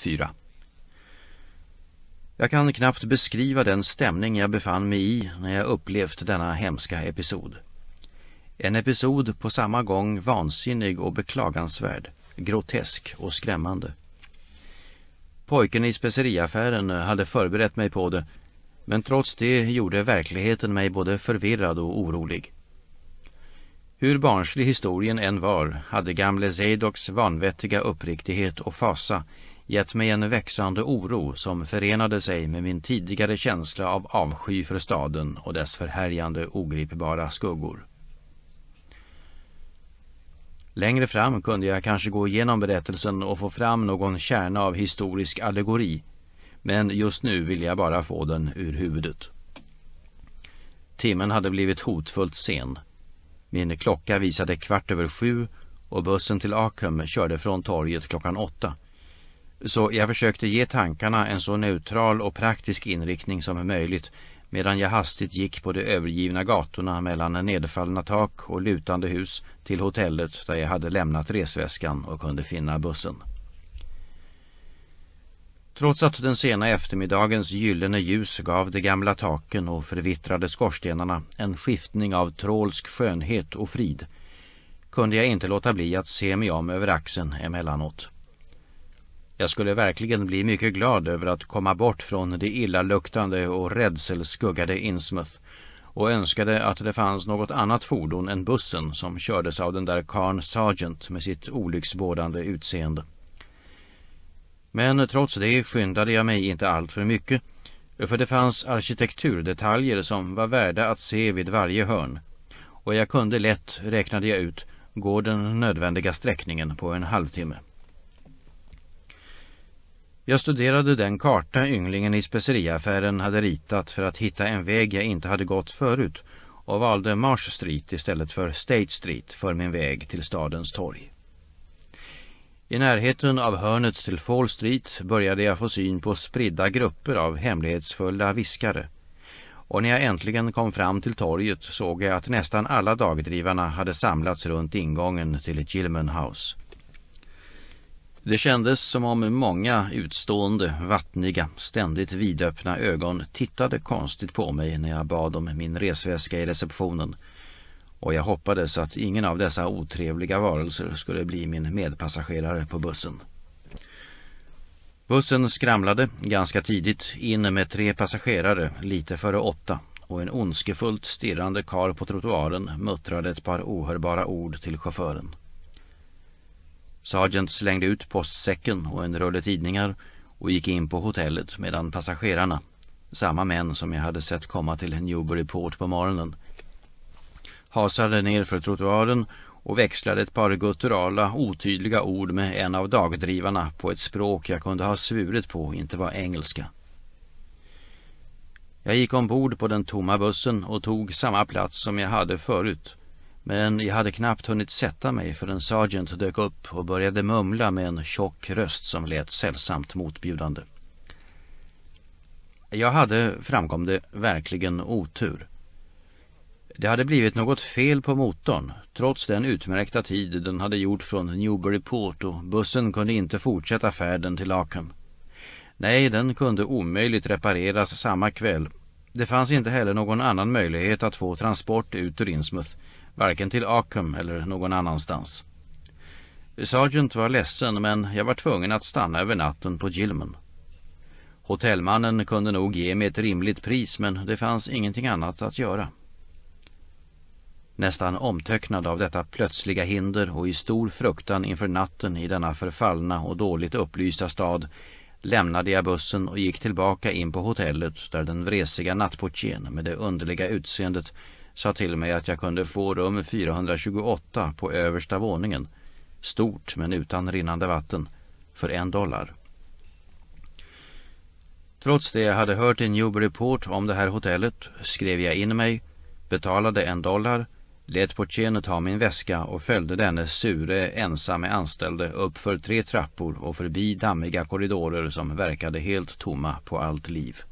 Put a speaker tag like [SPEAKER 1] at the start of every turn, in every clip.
[SPEAKER 1] 4. Jag kan knappt beskriva den stämning jag befann mig i när jag upplevt denna hemska episod. En episod på samma gång vansinnig och beklagansvärd, grotesk och skrämmande. Pojken i speceriaffären hade förberett mig på det, men trots det gjorde verkligheten mig både förvirrad och orolig. Hur barnslig historien än var hade gamle Zadoks vanvettiga uppriktighet och fasa gett mig en växande oro som förenade sig med min tidigare känsla av avsky för staden och dess förhärjande ogripbara skuggor. Längre fram kunde jag kanske gå igenom berättelsen och få fram någon kärna av historisk allegori, men just nu ville jag bara få den ur huvudet. Timmen hade blivit hotfullt sen. Min klocka visade kvart över sju och bussen till Akum körde från torget klockan åtta- så jag försökte ge tankarna en så neutral och praktisk inriktning som möjligt medan jag hastigt gick på de övergivna gatorna mellan nedfallna tak och lutande hus till hotellet där jag hade lämnat resväskan och kunde finna bussen. Trots att den sena eftermiddagens gyllene ljus gav de gamla taken och förvittrade skorstenarna en skiftning av trålsk skönhet och frid kunde jag inte låta bli att se mig om över axeln emellanåt. Jag skulle verkligen bli mycket glad över att komma bort från det illaluktande och rädselskuggade Innsmouth och önskade att det fanns något annat fordon än bussen som kördes av den där Carn Sargent med sitt olycksbådande utseende. Men trots det skyndade jag mig inte allt för mycket för det fanns arkitekturdetaljer som var värda att se vid varje hörn och jag kunde lätt, räknade jag ut, gå den nödvändiga sträckningen på en halvtimme. Jag studerade den karta ynglingen i speceriaffären hade ritat för att hitta en väg jag inte hade gått förut och valde Marsh Street istället för State Street för min väg till stadens torg. I närheten av hörnet till Fall Street började jag få syn på spridda grupper av hemlighetsfulla viskare. Och när jag äntligen kom fram till torget såg jag att nästan alla dagdrivarna hade samlats runt ingången till Gilman House. Det kändes som om många utstående, vattniga, ständigt vidöppna ögon tittade konstigt på mig när jag bad om min resväska i receptionen och jag hoppades att ingen av dessa otrevliga varelser skulle bli min medpassagerare på bussen. Bussen skramlade ganska tidigt in med tre passagerare lite före åtta och en ondskefullt stirrande kar på trottoaren muttrade ett par ohörbara ord till chauffören. Sergeant slängde ut postsäcken och en rulle tidningar och gick in på hotellet medan passagerarna, samma män som jag hade sett komma till Newburyport på morgonen, hasade ner för trottoaren och växlade ett par gutturala, otydliga ord med en av dagdrivarna på ett språk jag kunde ha svurit på inte var engelska. Jag gick ombord på den tomma bussen och tog samma plats som jag hade förut. Men jag hade knappt hunnit sätta mig förrän sergeant dök upp och började mumla med en tjock röst som lät sällsamt motbjudande. Jag hade, framkom det, verkligen otur. Det hade blivit något fel på motorn, trots den utmärkta tid den hade gjort från Newburyport och bussen kunde inte fortsätta färden till Lakham. Nej, den kunde omöjligt repareras samma kväll. Det fanns inte heller någon annan möjlighet att få transport ut ur Innsmouth varken till Akum eller någon annanstans. Sergeant var ledsen men jag var tvungen att stanna över natten på Gilman. Hotellmannen kunde nog ge mig ett rimligt pris men det fanns ingenting annat att göra. Nästan omtöcknad av detta plötsliga hinder och i stor fruktan inför natten i denna förfallna och dåligt upplysta stad lämnade jag bussen och gick tillbaka in på hotellet där den vresiga nattportieren med det underliga utseendet sa till mig att jag kunde få rum 428 på översta våningen, stort men utan rinnande vatten, för en dollar. Trots det jag hade hört i Newburyport om det här hotellet skrev jag in mig, betalade en dollar, lät portieren ta min väska och följde denne sure, ensamme anställde uppför tre trappor och förbi dammiga korridorer som verkade helt tomma på allt liv.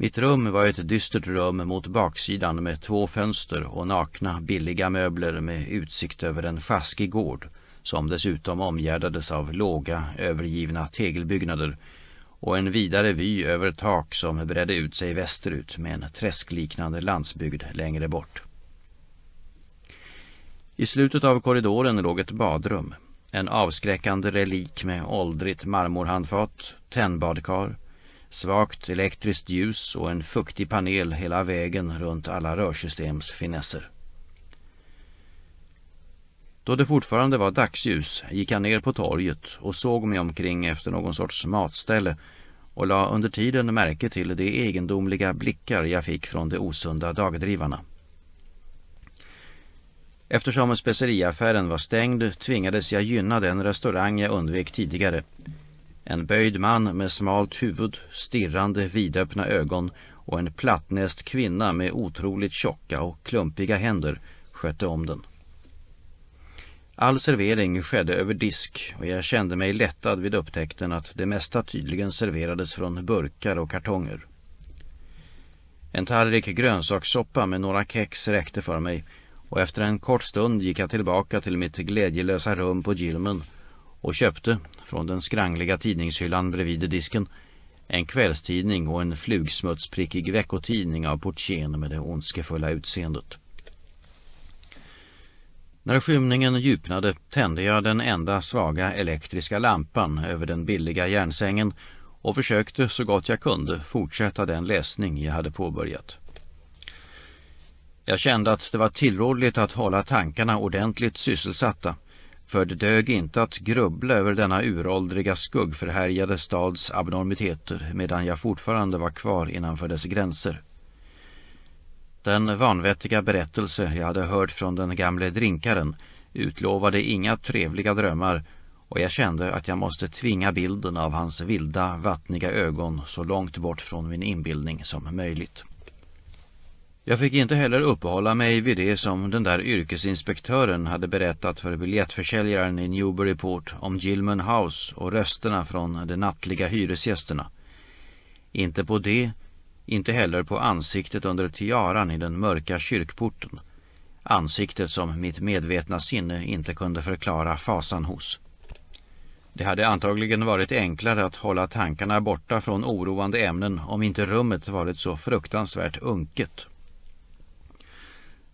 [SPEAKER 1] Mitt rum var ett dystert rum mot baksidan med två fönster och nakna billiga möbler med utsikt över en sjaskig gård som dessutom omgärdades av låga övergivna tegelbyggnader och en vidare vy över tak som bredde ut sig västerut med en träskliknande landsbygd längre bort. I slutet av korridoren låg ett badrum, en avskräckande relik med åldrigt marmorhandfat, tennbadkar, svagt elektriskt ljus och en fuktig panel hela vägen runt alla rörsystems finesser. Då det fortfarande var dagsljus gick han ner på torget och såg mig omkring efter någon sorts matställe och la under tiden märke till de egendomliga blickar jag fick från de osunda dagdrivarna. Eftersom speceriaffären var stängd tvingades jag gynna den restaurang jag undvek tidigare- en böjd man med smalt huvud, stirrande vidöppna ögon och en plattnäst kvinna med otroligt tjocka och klumpiga händer skötte om den. All servering skedde över disk och jag kände mig lättad vid upptäckten att det mesta tydligen serverades från burkar och kartonger. En tallrik grönsakssoppa med några kex räckte för mig och efter en kort stund gick jag tillbaka till mitt glädjelösa rum på Gilmen och köpte från den skrangliga tidningshyllan bredvid disken, en kvällstidning och en flugsmutsprickig veckotidning av portien med det ondskefulla utseendet. När skymningen djupnade tände jag den enda svaga elektriska lampan över den billiga järnsängen och försökte så gott jag kunde fortsätta den läsning jag hade påbörjat. Jag kände att det var tillrådligt att hålla tankarna ordentligt sysselsatta för det dög inte att grubbla över denna uråldriga skuggförhärjade stads abnormiteter medan jag fortfarande var kvar innanför dess gränser. Den vanvettiga berättelse jag hade hört från den gamle drinkaren utlovade inga trevliga drömmar och jag kände att jag måste tvinga bilden av hans vilda, vattniga ögon så långt bort från min inbildning som möjligt. Jag fick inte heller uppehålla mig vid det som den där yrkesinspektören hade berättat för biljettförsäljaren i Newburyport om Gilman House och rösterna från de nattliga hyresgästerna. Inte på det, inte heller på ansiktet under tiaran i den mörka kyrkporten. Ansiktet som mitt medvetna sinne inte kunde förklara fasan hos. Det hade antagligen varit enklare att hålla tankarna borta från oroande ämnen om inte rummet varit så fruktansvärt unket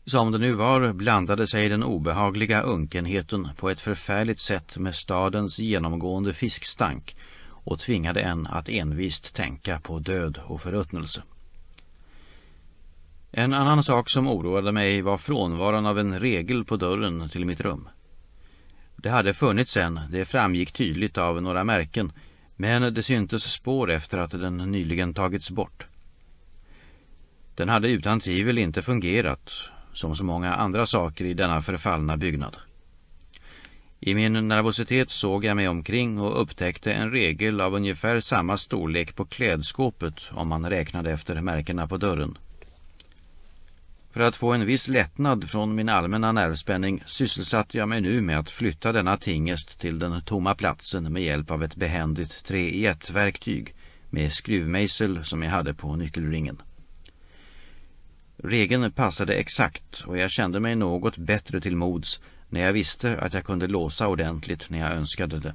[SPEAKER 1] som det nu var blandade sig den obehagliga unkenheten på ett förfärligt sätt med stadens genomgående fiskstank och tvingade en att envist tänka på död och förruttnelse. En annan sak som oroade mig var frånvaron av en regel på dörren till mitt rum. Det hade funnits en, det framgick tydligt av några märken, men det syntes spår efter att den nyligen tagits bort. Den hade utan tvivel inte fungerat som så många andra saker i denna förfallna byggnad. I min nervositet såg jag mig omkring och upptäckte en regel av ungefär samma storlek på klädskåpet om man räknade efter märkena på dörren. För att få en viss lättnad från min allmänna nervspänning sysselsatte jag mig nu med att flytta denna tingest till den tomma platsen med hjälp av ett behändigt 3 i 1-verktyg med skruvmejsel som jag hade på nyckelringen. Regeln passade exakt och jag kände mig något bättre till mods när jag visste att jag kunde låsa ordentligt när jag önskade det.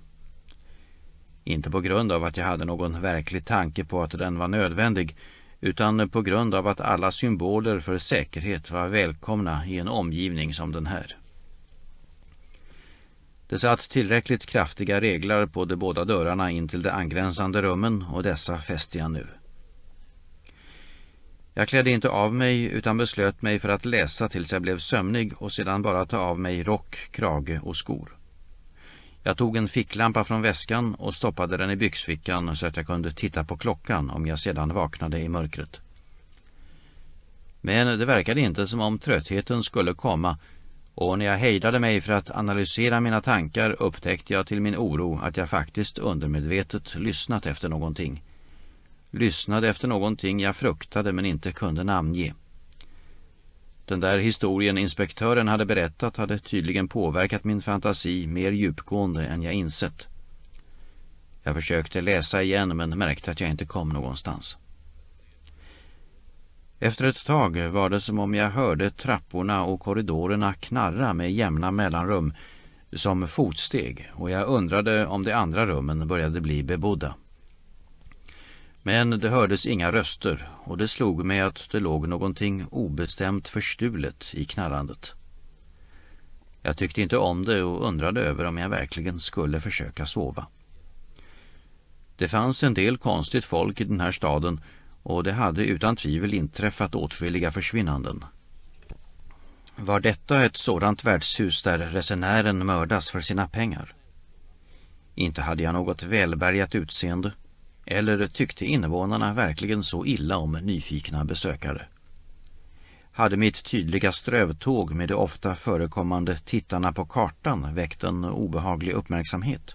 [SPEAKER 1] Inte på grund av att jag hade någon verklig tanke på att den var nödvändig utan på grund av att alla symboler för säkerhet var välkomna i en omgivning som den här. Det satt tillräckligt kraftiga reglar på de båda dörrarna in till de angränsande rummen och dessa fäste jag nu. Jag klädde inte av mig utan beslöt mig för att läsa tills jag blev sömnig och sedan bara ta av mig rock, krage och skor. Jag tog en ficklampa från väskan och stoppade den i byxfickan så att jag kunde titta på klockan om jag sedan vaknade i mörkret. Men det verkade inte som om tröttheten skulle komma och när jag hejdade mig för att analysera mina tankar upptäckte jag till min oro att jag faktiskt undermedvetet lyssnat efter någonting lyssnade efter någonting jag fruktade men inte kunde namnge. Den där historien inspektören hade berättat hade tydligen påverkat min fantasi mer djupgående än jag insett. Jag försökte läsa igen men märkte att jag inte kom någonstans. Efter ett tag var det som om jag hörde trapporna och korridorerna knarra med jämna mellanrum som fotsteg och jag undrade om de andra rummen började bli bebodda. Men det hördes inga röster och det slog mig att det låg någonting obestämt förstulet i knarrandet. Jag tyckte inte om det och undrade över om jag verkligen skulle försöka sova. Det fanns en del konstigt folk i den här staden och det hade utan tvivel inträffat åtskilliga försvinnanden. Var detta ett sådant värdshus där resenären mördas för sina pengar? Inte hade jag något välbärgat utseende- eller tyckte invånarna verkligen så illa om nyfikna besökare? Hade mitt tydliga strövtåg med de ofta förekommande tittarna på kartan väckt en obehaglig uppmärksamhet?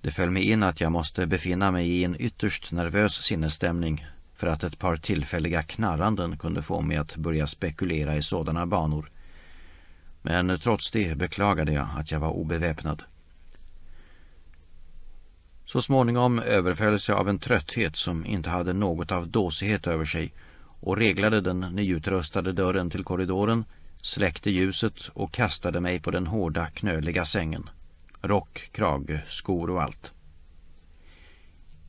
[SPEAKER 1] Det föll mig in att jag måste befinna mig i en ytterst nervös sinnesstämning för att ett par tillfälliga knarranden kunde få mig att börja spekulera i sådana banor. Men trots det beklagade jag att jag var obeväpnad. Så småningom överfölls jag av en trötthet som inte hade något av dåsighet över sig och reglade den nyutrustade dörren till korridoren, släckte ljuset och kastade mig på den hårda, knöliga sängen. Rock, krage, skor och allt.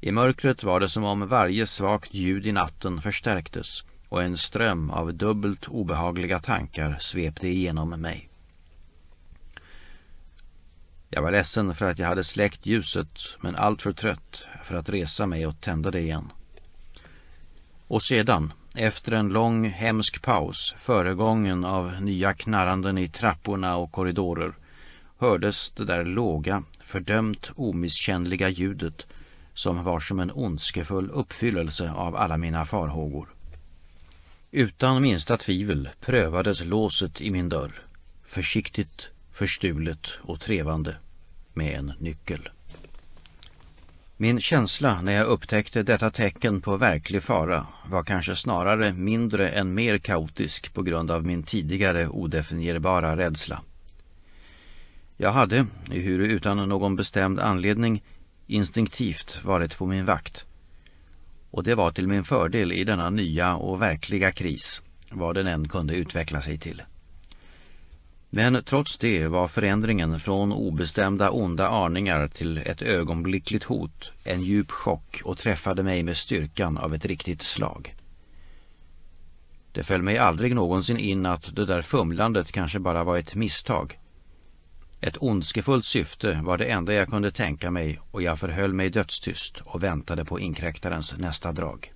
[SPEAKER 1] I mörkret var det som om varje svagt ljud i natten förstärktes och en ström av dubbelt obehagliga tankar svepte igenom mig. Jag var ledsen för att jag hade släckt ljuset men allt för trött för att resa mig och tända det igen. Och sedan, efter en lång hemsk paus, föregången av nya knarranden i trapporna och korridorer, hördes det där låga, fördömt omisskännliga ljudet som var som en ondskefull uppfyllelse av alla mina farhågor. Utan minsta tvivel prövades låset i min dörr, försiktigt, förstulet och trevande med en nyckel. Min känsla när jag upptäckte detta tecken på verklig fara var kanske snarare mindre än mer kaotisk på grund av min tidigare odefinierbara rädsla. Jag hade, hur utan någon bestämd anledning, instinktivt varit på min vakt. Och det var till min fördel i denna nya och verkliga kris, vad den än kunde utveckla sig till. Men trots det var förändringen från obestämda onda aningar till ett ögonblickligt hot en djup chock och träffade mig med styrkan av ett riktigt slag. Det föll mig aldrig någonsin in att det där fumlandet kanske bara var ett misstag. Ett ondskefullt syfte var det enda jag kunde tänka mig och jag förhöll mig dödstyst och väntade på inkräktarens nästa drag.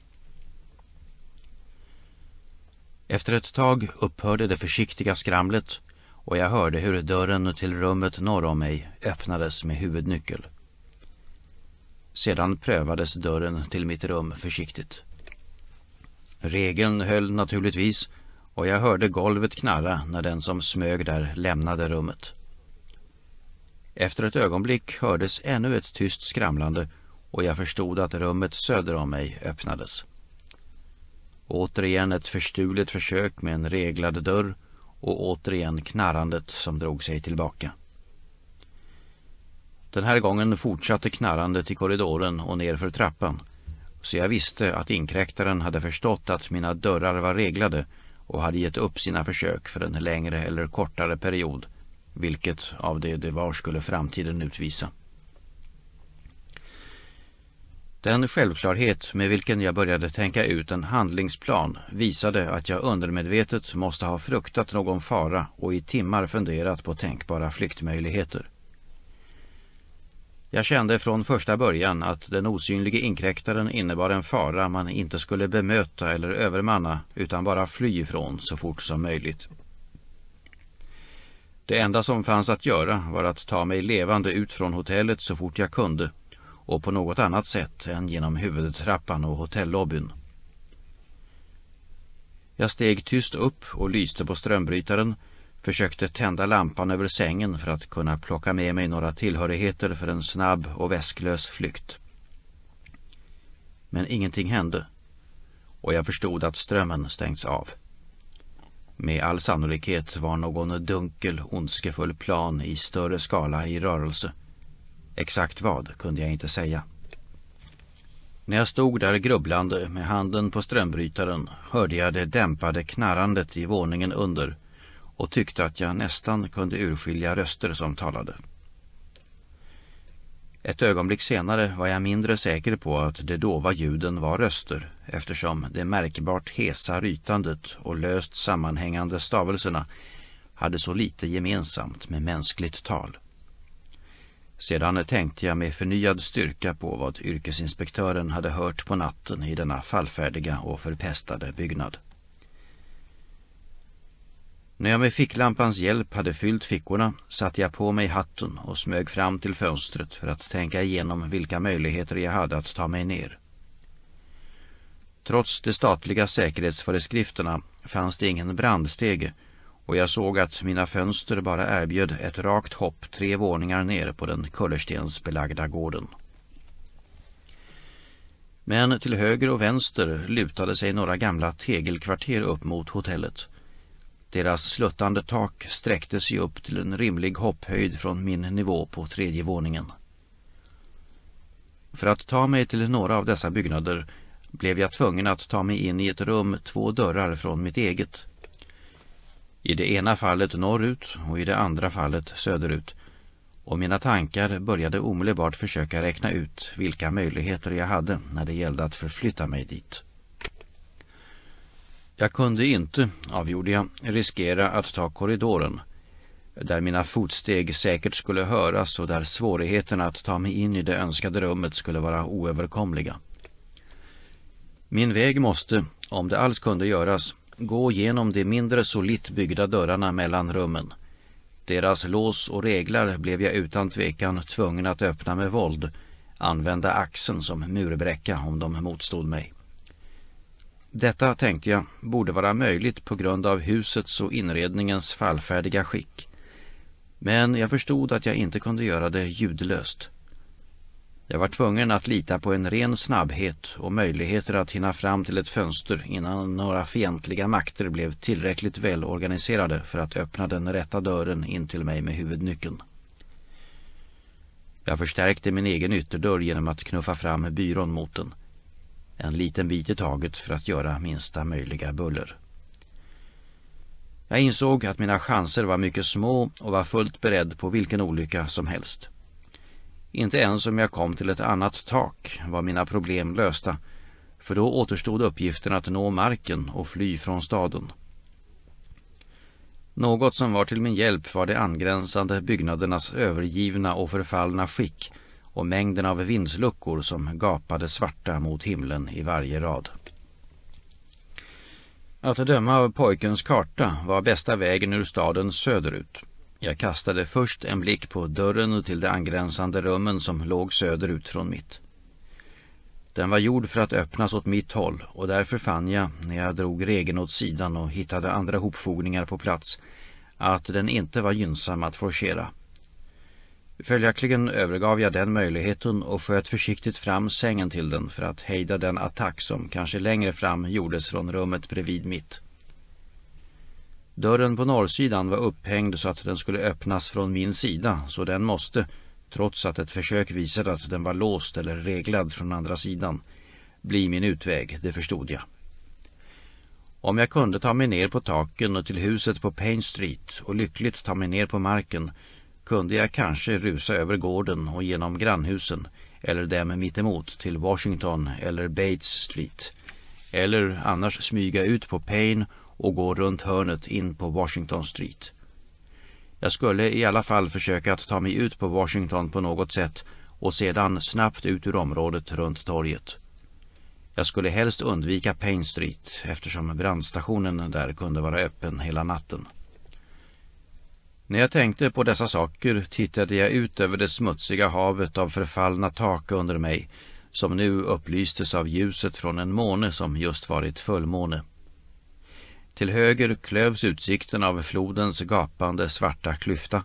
[SPEAKER 1] Efter ett tag upphörde det försiktiga skramlet och jag hörde hur dörren till rummet norr om mig öppnades med huvudnyckel. Sedan prövades dörren till mitt rum försiktigt. Regeln höll naturligtvis och jag hörde golvet knarra när den som smög där lämnade rummet. Efter ett ögonblick hördes ännu ett tyst skramlande och jag förstod att rummet söder om mig öppnades. Återigen ett förstulet försök med en reglad dörr och återigen knarrandet som drog sig tillbaka. Den här gången fortsatte knarrandet i korridoren och nerför trappan så jag visste att inkräktaren hade förstått att mina dörrar var reglade och hade gett upp sina försök för en längre eller kortare period vilket av det det var skulle framtiden utvisa. Den självklarhet med vilken jag började tänka ut en handlingsplan visade att jag undermedvetet måste ha fruktat någon fara och i timmar funderat på tänkbara flyktmöjligheter. Jag kände från första början att den osynlige inkräktaren innebar en fara man inte skulle bemöta eller övermanna utan bara fly ifrån så fort som möjligt. Det enda som fanns att göra var att ta mig levande ut från hotellet så fort jag kunde och på något annat sätt än genom huvudtrappan och hotellobbyn. Jag steg tyst upp och lyste på strömbrytaren, försökte tända lampan över sängen för att kunna plocka med mig några tillhörigheter för en snabb och väsklös flykt. Men ingenting hände och jag förstod att strömmen stängts av. Med all sannolikhet var någon dunkel, ondskefull plan i större skala i rörelse. Exakt vad kunde jag inte säga. När jag stod där grubblande med handen på strömbrytaren hörde jag det dämpade knarrandet i våningen under och tyckte att jag nästan kunde urskilja röster som talade. Ett ögonblick senare var jag mindre säker på att de dova ljuden var röster eftersom det märkbart hesa rytandet och löst sammanhängande stavelserna hade så lite gemensamt med mänskligt tal. Sedan tänkte jag med förnyad styrka på vad yrkesinspektören hade hört på natten i denna fallfärdiga och förpestade byggnad. När jag med ficklampans hjälp hade fyllt fickorna satte jag på mig hatten och smög fram till fönstret för att tänka igenom vilka möjligheter jag hade att ta mig ner. Trots de statliga säkerhetsföreskrifterna fanns det ingen brandstege och jag såg att mina fönster bara erbjöd ett rakt hopp tre våningar ner på den kullerstensbelagda gården. Men till höger och vänster lutade sig några gamla tegelkvarter upp mot hotellet. Deras sluttande tak sträckte sig upp till en rimlig hopphöjd från min nivå på tredje våningen. För att ta mig till några av dessa byggnader blev jag tvungen att ta mig in i ett rum två dörrar från mitt eget- i det ena fallet norrut och i det andra fallet söderut och mina tankar började omedelbart försöka räkna ut vilka möjligheter jag hade när det gällde att förflytta mig dit. Jag kunde inte, avgjorde jag, riskera att ta korridoren, där mina fotsteg säkert skulle höras och där svårigheterna att ta mig in i det önskade rummet skulle vara oöverkomliga. Min väg måste, om det alls kunde göras, Gå genom de mindre solitt byggda dörrarna mellan rummen. Deras lås och reglar blev jag utan tvekan tvungen att öppna med våld, använda axeln som murbräcka om de motstod mig. Detta, tänkte jag, borde vara möjligt på grund av husets och inredningens fallfärdiga skick. Men jag förstod att jag inte kunde göra det ljudlöst. Jag var tvungen att lita på en ren snabbhet och möjligheter att hinna fram till ett fönster innan några fientliga makter blev tillräckligt välorganiserade för att öppna den rätta dörren in till mig med huvudnyckeln. Jag förstärkte min egen ytterdörr genom att knuffa fram byrån mot den. En liten bit i taget för att göra minsta möjliga buller. Jag insåg att mina chanser var mycket små och var fullt beredd på vilken olycka som helst. Inte ens om jag kom till ett annat tak var mina problem lösta, för då återstod uppgiften att nå marken och fly från staden. Något som var till min hjälp var de angränsande byggnadernas övergivna och förfallna skick och mängden av vindsluckor som gapade svarta mot himlen i varje rad. Att döma av pojkens karta var bästa vägen ur staden söderut. Jag kastade först en blick på dörren till de angränsande rummen som låg söderut från mitt. Den var gjord för att öppnas åt mitt håll och därför fann jag, när jag drog regeln åt sidan och hittade andra hopfogningar på plats, att den inte var gynnsam att forcera. Följaktligen övergav jag den möjligheten och sköt försiktigt fram sängen till den för att hejda den attack som kanske längre fram gjordes från rummet bredvid mitt. Dörren på norrsidan var upphängd så att den skulle öppnas från min sida, så den måste, trots att ett försök visade att den var låst eller reglad från andra sidan, bli min utväg, det förstod jag. Om jag kunde ta mig ner på taken och till huset på Payne Street och lyckligt ta mig ner på marken kunde jag kanske rusa över gården och genom grannhusen eller dem mittemot till Washington eller Bates Street eller annars smyga ut på Payne och gå runt hörnet in på Washington Street. Jag skulle i alla fall försöka att ta mig ut på Washington på något sätt och sedan snabbt ut ur området runt torget. Jag skulle helst undvika Payne Street eftersom brandstationen där kunde vara öppen hela natten. När jag tänkte på dessa saker tittade jag ut över det smutsiga havet av förfallna tak under mig som nu upplystes av ljuset från en måne som just varit fullmåne. Till höger klövs utsikten av flodens gapande svarta klyfta.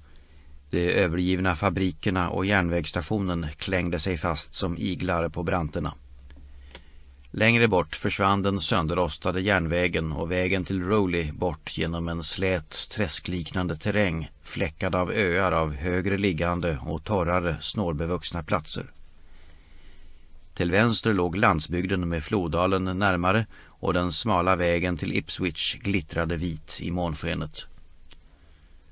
[SPEAKER 1] De övergivna fabrikerna och järnvägsstationen klängde sig fast som iglar på branterna. Längre bort försvann den sönderrostade järnvägen och vägen till Rowley bort genom en slät träskliknande terräng fläckad av öar av högre liggande och torrare snårbevuxna platser. Till vänster låg landsbygden med Floddalen närmare och den smala vägen till Ipswich glittrade vit i månskenet.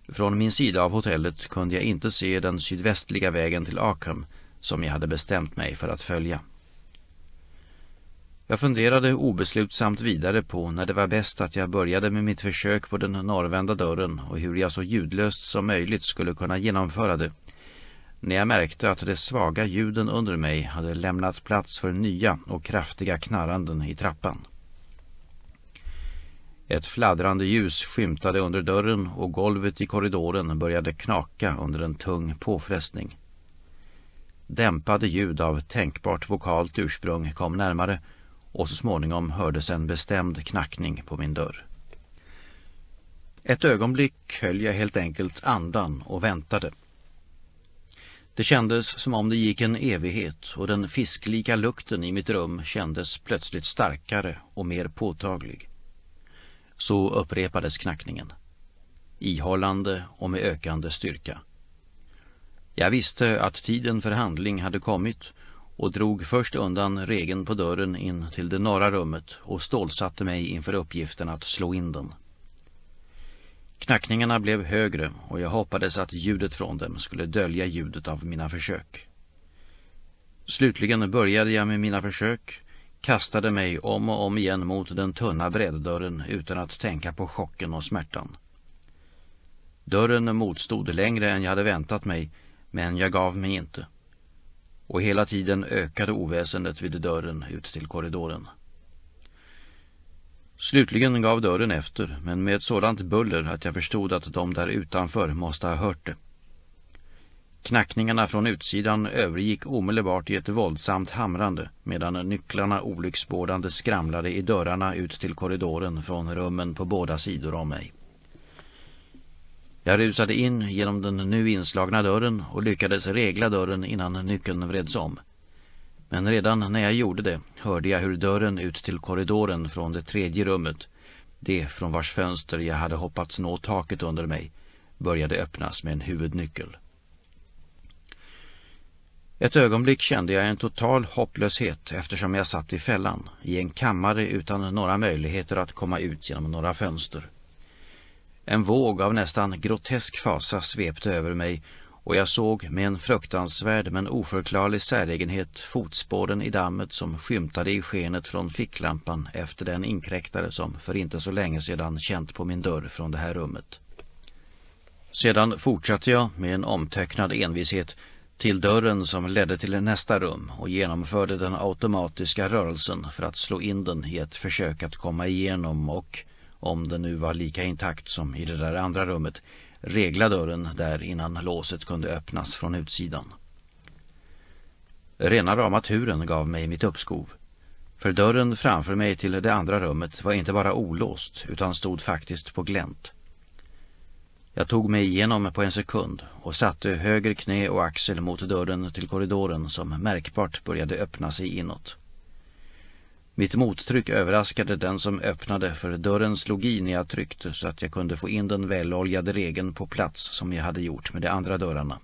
[SPEAKER 1] Från min sida av hotellet kunde jag inte se den sydvästliga vägen till Akham som jag hade bestämt mig för att följa. Jag funderade obeslutsamt vidare på när det var bäst att jag började med mitt försök på den norrvända dörren och hur jag så ljudlöst som möjligt skulle kunna genomföra det när jag märkte att de svaga ljuden under mig hade lämnat plats för nya och kraftiga knarranden i trappan. Ett fladdrande ljus skymtade under dörren och golvet i korridoren började knaka under en tung påfrestning. Dämpade ljud av tänkbart vokalt ursprung kom närmare och så småningom hördes en bestämd knackning på min dörr. Ett ögonblick höll jag helt enkelt andan och väntade. Det kändes som om det gick en evighet och den fisklika lukten i mitt rum kändes plötsligt starkare och mer påtaglig. Så upprepades knackningen. Ihållande och med ökande styrka. Jag visste att tiden för handling hade kommit och drog först undan regeln på dörren in till det norra rummet och stålsatte mig inför uppgiften att slå in den. Knackningarna blev högre och jag hoppades att ljudet från dem skulle dölja ljudet av mina försök. Slutligen började jag med mina försök kastade mig om och om igen mot den tunna bräddörren utan att tänka på chocken och smärtan. Dörren motstod längre än jag hade väntat mig, men jag gav mig inte. Och hela tiden ökade oväsendet vid dörren ut till korridoren. Slutligen gav dörren efter, men med ett sådant buller att jag förstod att de där utanför måste ha hört det. Knackningarna från utsidan övergick omedelbart i ett våldsamt hamrande medan nycklarna olycksbådande skramlade i dörrarna ut till korridoren från rummen på båda sidor om mig. Jag rusade in genom den nu inslagna dörren och lyckades regla dörren innan nyckeln vreds om. Men redan när jag gjorde det hörde jag hur dörren ut till korridoren från det tredje rummet, det från vars fönster jag hade hoppats nå taket under mig, började öppnas med en huvudnyckel. Ett ögonblick kände jag en total hopplöshet eftersom jag satt i fällan, i en kammare utan några möjligheter att komma ut genom några fönster. En våg av nästan grotesk fasa svepte över mig och jag såg med en fruktansvärd men oförklarlig säregenhet fotspåren i dammet som skymtade i skenet från ficklampan efter den inkräktare som för inte så länge sedan känt på min dörr från det här rummet. Sedan fortsatte jag med en omtöcknad envishet till dörren som ledde till nästa rum och genomförde den automatiska rörelsen för att slå in den i ett försök att komma igenom och, om den nu var lika intakt som i det där andra rummet, regla dörren där innan låset kunde öppnas från utsidan. Rena rama turen gav mig mitt uppskov. För dörren framför mig till det andra rummet var inte bara olåst utan stod faktiskt på glänt. Jag tog mig igenom på en sekund och satte höger knä och axel mot dörren till korridoren som märkbart började öppna sig inåt. Mitt mottryck överraskade den som öppnade för dörren slog i när jag tryckte så att jag kunde få in den väloljade regeln på plats som jag hade gjort med de andra dörrarna.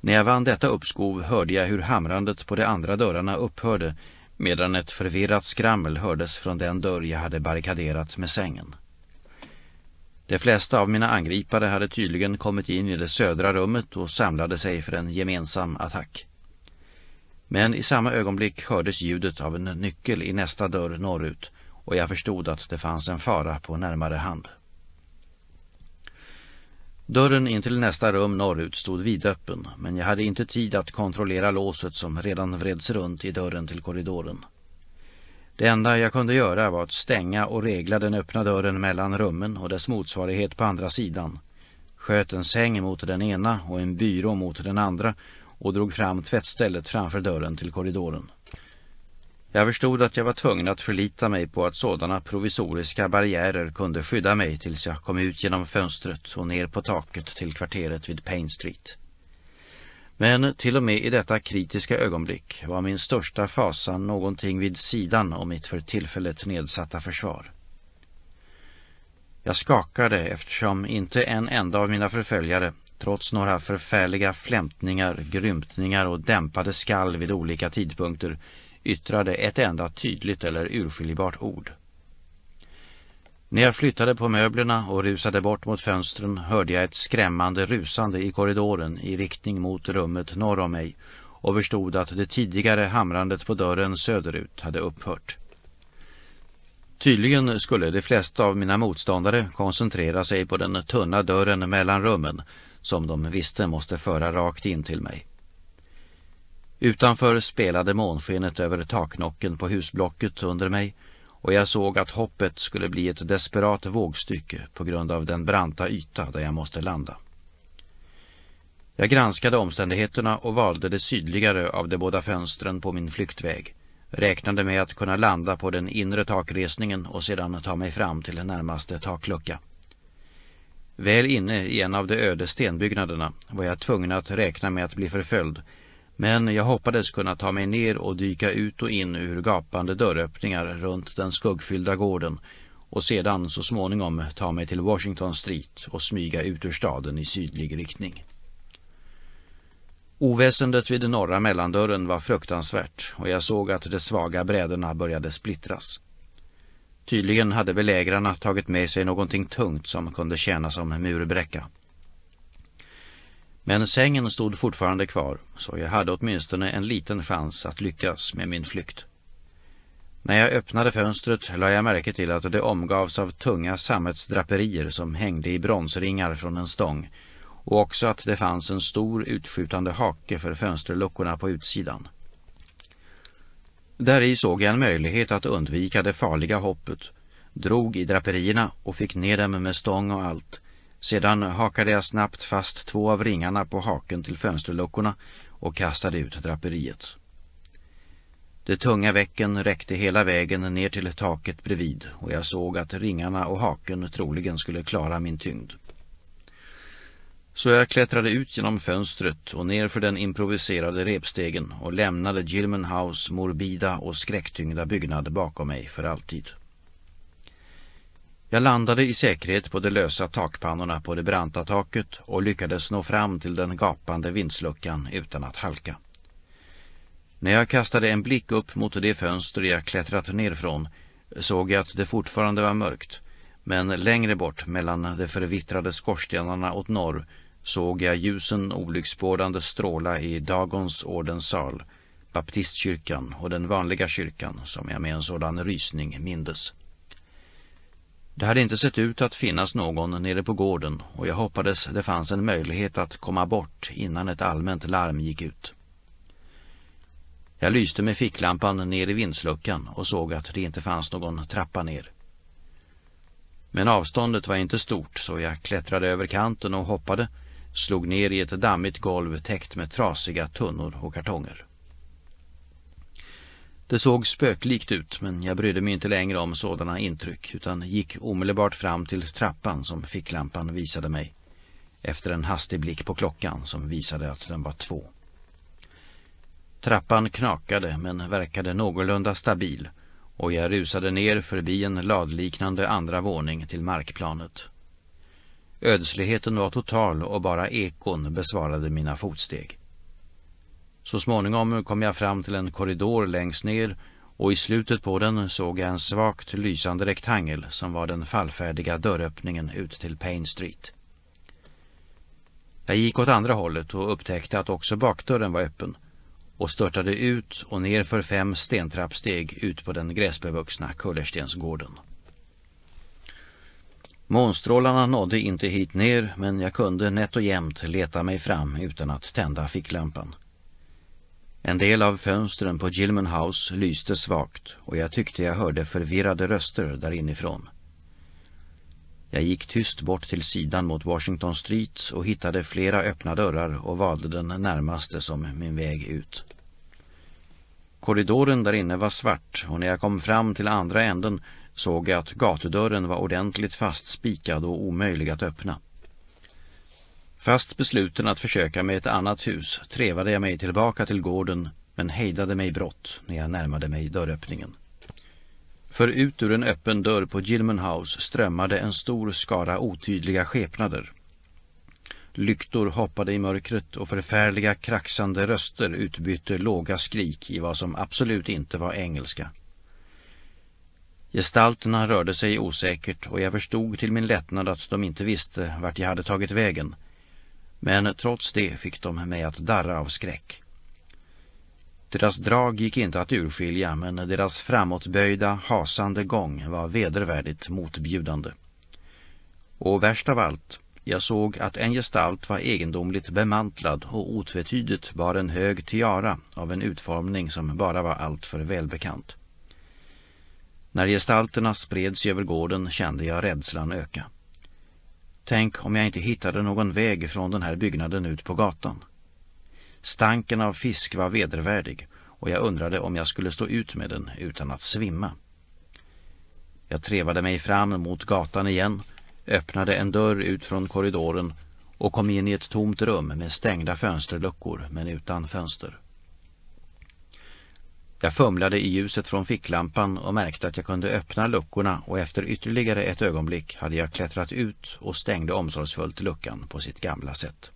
[SPEAKER 1] När jag vann detta uppskov hörde jag hur hamrandet på de andra dörrarna upphörde medan ett förvirrat skrammel hördes från den dörr jag hade barrikaderat med sängen. De flesta av mina angripare hade tydligen kommit in i det södra rummet och samlade sig för en gemensam attack. Men i samma ögonblick hördes ljudet av en nyckel i nästa dörr norrut och jag förstod att det fanns en fara på närmare hand. Dörren in till nästa rum norrut stod vidöppen men jag hade inte tid att kontrollera låset som redan vreds runt i dörren till korridoren. Det enda jag kunde göra var att stänga och regla den öppna dörren mellan rummen och dess motsvarighet på andra sidan. Sköt en säng mot den ena och en byrå mot den andra och drog fram tvättstället framför dörren till korridoren. Jag förstod att jag var tvungen att förlita mig på att sådana provisoriska barriärer kunde skydda mig tills jag kom ut genom fönstret och ner på taket till kvarteret vid Payne Street. Men till och med i detta kritiska ögonblick var min största fasan någonting vid sidan om mitt för tillfället nedsatta försvar. Jag skakade eftersom inte en enda av mina förföljare, trots några förfärliga flämtningar, grymtningar och dämpade skall vid olika tidpunkter, yttrade ett enda tydligt eller urskiljbart ord. När jag flyttade på möblerna och rusade bort mot fönstren hörde jag ett skrämmande rusande i korridoren i riktning mot rummet norr om mig och förstod att det tidigare hamrandet på dörren söderut hade upphört. Tydligen skulle de flesta av mina motståndare koncentrera sig på den tunna dörren mellan rummen som de visste måste föra rakt in till mig. Utanför spelade månskenet över taknocken på husblocket under mig och jag såg att hoppet skulle bli ett desperat vågstycke på grund av den branta yta där jag måste landa. Jag granskade omständigheterna och valde det sydligare av de båda fönstren på min flyktväg. Räknade med att kunna landa på den inre takresningen och sedan ta mig fram till den närmaste taklucka. Väl inne i en av de öde stenbyggnaderna var jag tvungen att räkna med att bli förföljd men jag hoppades kunna ta mig ner och dyka ut och in ur gapande dörröppningar runt den skuggfyllda gården och sedan så småningom ta mig till Washington Street och smyga ut ur staden i sydlig riktning. Oväsendet vid den norra mellandörren var fruktansvärt och jag såg att de svaga bräderna började splittras. Tydligen hade belägrarna tagit med sig någonting tungt som kunde tjäna som murbräcka. Men sängen stod fortfarande kvar, så jag hade åtminstone en liten chans att lyckas med min flykt. När jag öppnade fönstret lade jag märke till att det omgavs av tunga sammetsdraperier som hängde i bronsringar från en stång och också att det fanns en stor utskjutande hake för fönsterluckorna på utsidan. Där i såg jag en möjlighet att undvika det farliga hoppet, drog i draperierna och fick ner dem med stång och allt sedan hakade jag snabbt fast två av ringarna på haken till fönsterluckorna och kastade ut draperiet. Det tunga väcken räckte hela vägen ner till taket bredvid och jag såg att ringarna och haken troligen skulle klara min tyngd. Så jag klättrade ut genom fönstret och ner för den improviserade repstegen och lämnade Gilman House morbida och skräcktyngda byggnad bakom mig för alltid. Jag landade i säkerhet på de lösa takpannorna på det branta taket och lyckades nå fram till den gapande vindsluckan utan att halka. När jag kastade en blick upp mot det fönster jag klättrat ner från såg jag att det fortfarande var mörkt men längre bort mellan de förvittrade skorstenarna åt norr såg jag ljusen olycksbådande stråla i Dagons ordenssal, baptistkyrkan och den vanliga kyrkan som jag med en sådan rysning mindes. Det hade inte sett ut att finnas någon nere på gården och jag hoppades det fanns en möjlighet att komma bort innan ett allmänt larm gick ut. Jag lyste med ficklampan ner i vindsluckan och såg att det inte fanns någon trappa ner. Men avståndet var inte stort så jag klättrade över kanten och hoppade, slog ner i ett dammigt golv täckt med trasiga tunnor och kartonger. Det såg spöklikt ut men jag brydde mig inte längre om sådana intryck utan gick omedelbart fram till trappan som ficklampan visade mig efter en hastig blick på klockan som visade att den var två. Trappan knakade men verkade någorlunda stabil och jag rusade ner förbi en ladliknande andra våning till markplanet. Ödsligheten var total och bara ekon besvarade mina fotsteg. Så småningom kom jag fram till en korridor längst ner och i slutet på den såg jag en svagt lysande rektangel som var den fallfärdiga dörröppningen ut till Payne Street. Jag gick åt andra hållet och upptäckte att också bakdörren var öppen och störtade ut och ner för fem stentrappsteg ut på den gräsbevuxna kullerstensgården. Månstrålarna nådde inte hit ner men jag kunde nätt och jämnt leta mig fram utan att tända ficklampan. En del av fönstren på Gilman House lyste svagt och jag tyckte jag hörde förvirrade röster där inifrån. Jag gick tyst bort till sidan mot Washington Street och hittade flera öppna dörrar och valde den närmaste som min väg ut. Korridoren där inne var svart och när jag kom fram till andra änden såg jag att gatudörren var ordentligt fastspikad och omöjlig att öppna. Fast besluten att försöka med ett annat hus trevade jag mig tillbaka till gården men hejdade mig brott när jag närmade mig dörröppningen. För ut ur en öppen dörr på Gilmenhouse strömmade en stor skara otydliga skepnader. Lyktor hoppade i mörkret och förfärliga kraxande röster utbytte låga skrik i vad som absolut inte var engelska. Gestalterna rörde sig osäkert och jag förstod till min lättnad att de inte visste vart jag hade tagit vägen men trots det fick de mig att darra av skräck. Deras drag gick inte att urskilja men deras framåtböjda, hasande gång var vedervärdigt motbjudande. Och värst av allt, jag såg att en gestalt var egendomligt bemantlad och otvetydigt bar en hög tiara av en utformning som bara var alltför välbekant. När gestalterna spreds över gården kände jag rädslan öka. Tänk om jag inte hittade någon väg från den här byggnaden ut på gatan. Stanken av fisk var vedervärdig och jag undrade om jag skulle stå ut med den utan att svimma. Jag trevade mig fram mot gatan igen, öppnade en dörr ut från korridoren och kom in i ett tomt rum med stängda fönsterluckor men utan fönster. Jag fumlade i ljuset från ficklampan och märkte att jag kunde öppna luckorna och efter ytterligare ett ögonblick hade jag klättrat ut och stängde omsorgsfullt luckan på sitt gamla sätt.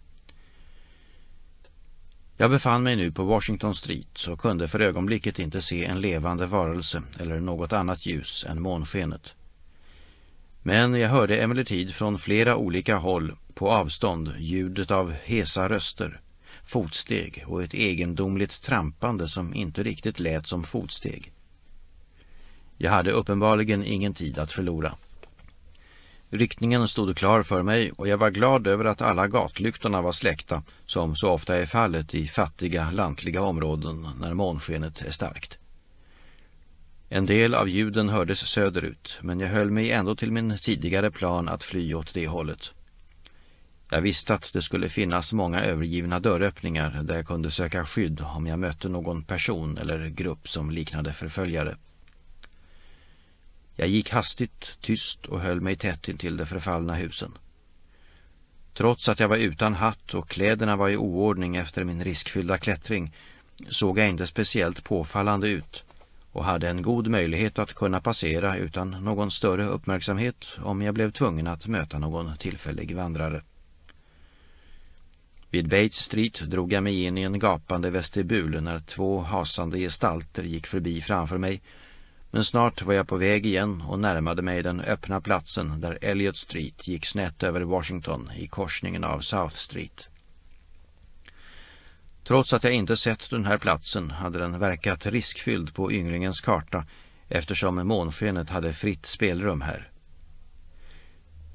[SPEAKER 1] Jag befann mig nu på Washington Street och kunde för ögonblicket inte se en levande varelse eller något annat ljus än månskenet. Men jag hörde emellertid från flera olika håll på avstånd ljudet av hesa röster fotsteg och ett egendomligt trampande som inte riktigt lät som fotsteg. Jag hade uppenbarligen ingen tid att förlora. Riktningen stod klar för mig och jag var glad över att alla gatlyktorna var släckta som så ofta är fallet i fattiga lantliga områden när månskenet är starkt. En del av ljuden hördes söderut men jag höll mig ändå till min tidigare plan att fly åt det hållet. Jag visste att det skulle finnas många övergivna dörröppningar där jag kunde söka skydd om jag mötte någon person eller grupp som liknade förföljare. Jag gick hastigt, tyst och höll mig tätt intill de förfallna husen. Trots att jag var utan hatt och kläderna var i oordning efter min riskfyllda klättring såg jag inte speciellt påfallande ut och hade en god möjlighet att kunna passera utan någon större uppmärksamhet om jag blev tvungen att möta någon tillfällig vandrare. Vid Bates Street drog jag mig in i en gapande vestibul när två hasande gestalter gick förbi framför mig. Men snart var jag på väg igen och närmade mig den öppna platsen där Elliot Street gick snett över Washington i korsningen av South Street. Trots att jag inte sett den här platsen hade den verkat riskfylld på ynglingens karta eftersom månskenet hade fritt spelrum här.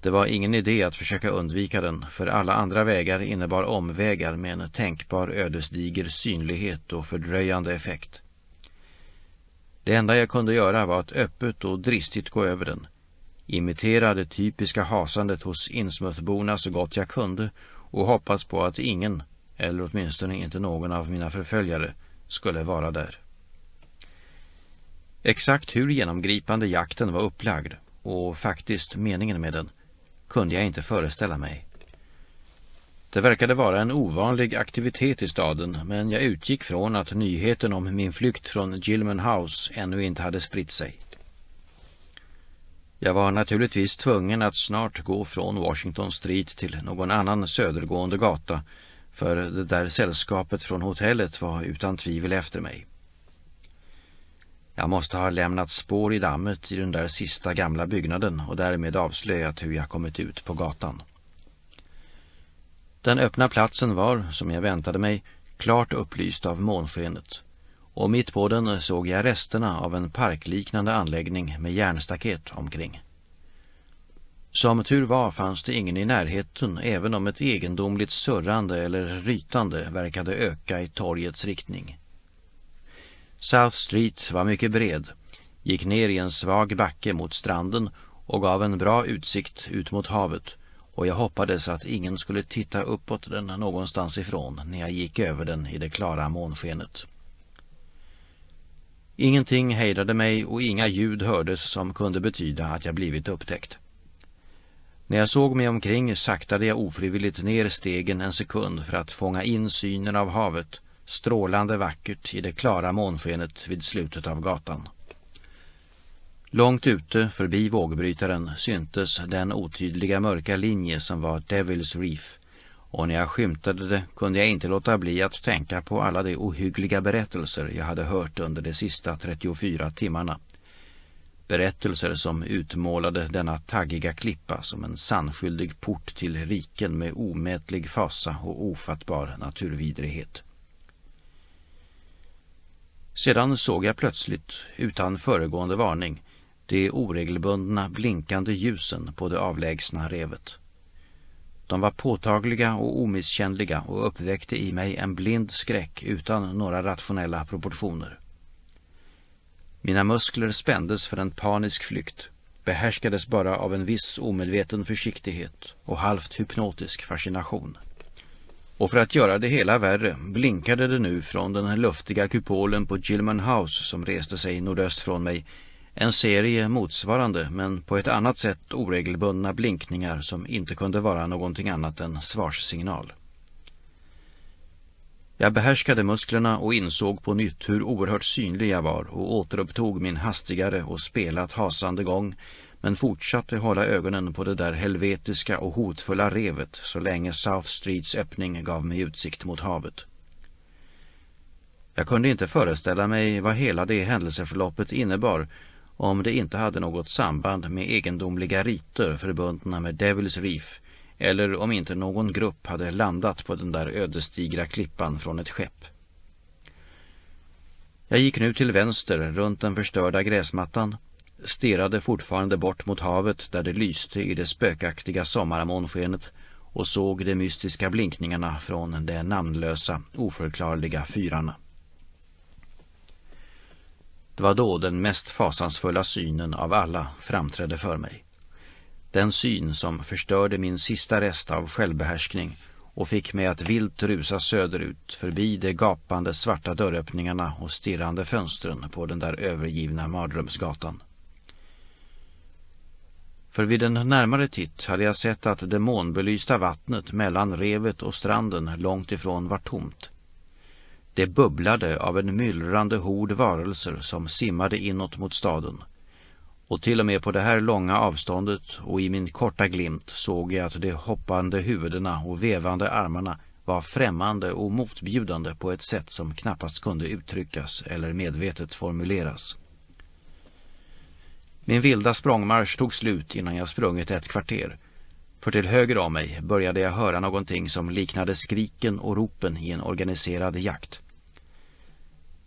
[SPEAKER 1] Det var ingen idé att försöka undvika den, för alla andra vägar innebar omvägar med en tänkbar ödesdiger synlighet och fördröjande effekt. Det enda jag kunde göra var att öppet och dristigt gå över den, imitera det typiska hasandet hos Innsmouthborna så gott jag kunde och hoppas på att ingen, eller åtminstone inte någon av mina förföljare, skulle vara där. Exakt hur genomgripande jakten var upplagd och faktiskt meningen med den kunde jag inte föreställa mig. Det verkade vara en ovanlig aktivitet i staden men jag utgick från att nyheten om min flykt från Gilman House ännu inte hade spritt sig. Jag var naturligtvis tvungen att snart gå från Washington Street till någon annan södergående gata för det där sällskapet från hotellet var utan tvivel efter mig. Jag måste ha lämnat spår i dammet i den där sista gamla byggnaden och därmed avslöjat hur jag kommit ut på gatan. Den öppna platsen var, som jag väntade mig, klart upplyst av månskenet och mitt på den såg jag resterna av en parkliknande anläggning med järnstaket omkring. Som tur var fanns det ingen i närheten även om ett egendomligt surrande eller rytande verkade öka i torgets riktning. South Street var mycket bred, gick ner i en svag backe mot stranden och gav en bra utsikt ut mot havet och jag hoppades att ingen skulle titta uppåt den någonstans ifrån när jag gick över den i det klara månskenet. Ingenting hejdade mig och inga ljud hördes som kunde betyda att jag blivit upptäckt. När jag såg mig omkring saktade jag ofrivilligt ner stegen en sekund för att fånga in synen av havet strålande vackert i det klara månskenet vid slutet av gatan. Långt ute förbi vågbrytaren syntes den otydliga mörka linje som var Devil's Reef och när jag skymtade det kunde jag inte låta bli att tänka på alla de ohyggliga berättelser jag hade hört under de sista 34 timmarna. Berättelser som utmålade denna taggiga klippa som en sannskyldig port till riken med omätlig fasa och ofattbar naturvidrighet. Sedan såg jag plötsligt, utan föregående varning, de oregelbundna blinkande ljusen på det avlägsna revet. De var påtagliga och omisskännliga och uppväckte i mig en blind skräck utan några rationella proportioner. Mina muskler spändes för en panisk flykt, behärskades bara av en viss omedveten försiktighet och halvt hypnotisk fascination. Och för att göra det hela värre blinkade det nu från den luftiga kupolen på Gilman House som reste sig nordöst från mig en serie motsvarande men på ett annat sätt oregelbundna blinkningar som inte kunde vara någonting annat än svarssignal. Jag behärskade musklerna och insåg på nytt hur oerhört synlig jag var och återupptog min hastigare och spelat hasande gång men fortsatte hålla ögonen på det där helvetiska och hotfulla revet så länge South Streets öppning gav mig utsikt mot havet. Jag kunde inte föreställa mig vad hela det händelseförloppet innebar om det inte hade något samband med egendomliga riter förbundna med Devil's Reef eller om inte någon grupp hade landat på den där ödesdigra klippan från ett skepp. Jag gick nu till vänster runt den förstörda gräsmattan stirrade fortfarande bort mot havet där det lyste i det spökaktiga sommarmånskenet och såg de mystiska blinkningarna från de namnlösa, oförklarliga fyrarna. Det var då den mest fasansfulla synen av alla framträdde för mig. Den syn som förstörde min sista rest av självbehärskning och fick mig att vilt rusa söderut förbi de gapande svarta dörröppningarna och stirrande fönstren på den där övergivna mardrömsgatan för vid en närmare titt hade jag sett att det månbelysta vattnet mellan revet och stranden långt ifrån var tomt. Det bubblade av en myllrande hord varelser som simmade inåt mot staden. Och till och med på det här långa avståndet och i min korta glimt såg jag att de hoppande huvudena och vevande armarna var främmande och motbjudande på ett sätt som knappast kunde uttryckas eller medvetet formuleras. Min vilda språngmarsch tog slut innan jag sprungit ett kvarter. För till höger om mig började jag höra någonting som liknade skriken och ropen i en organiserad jakt.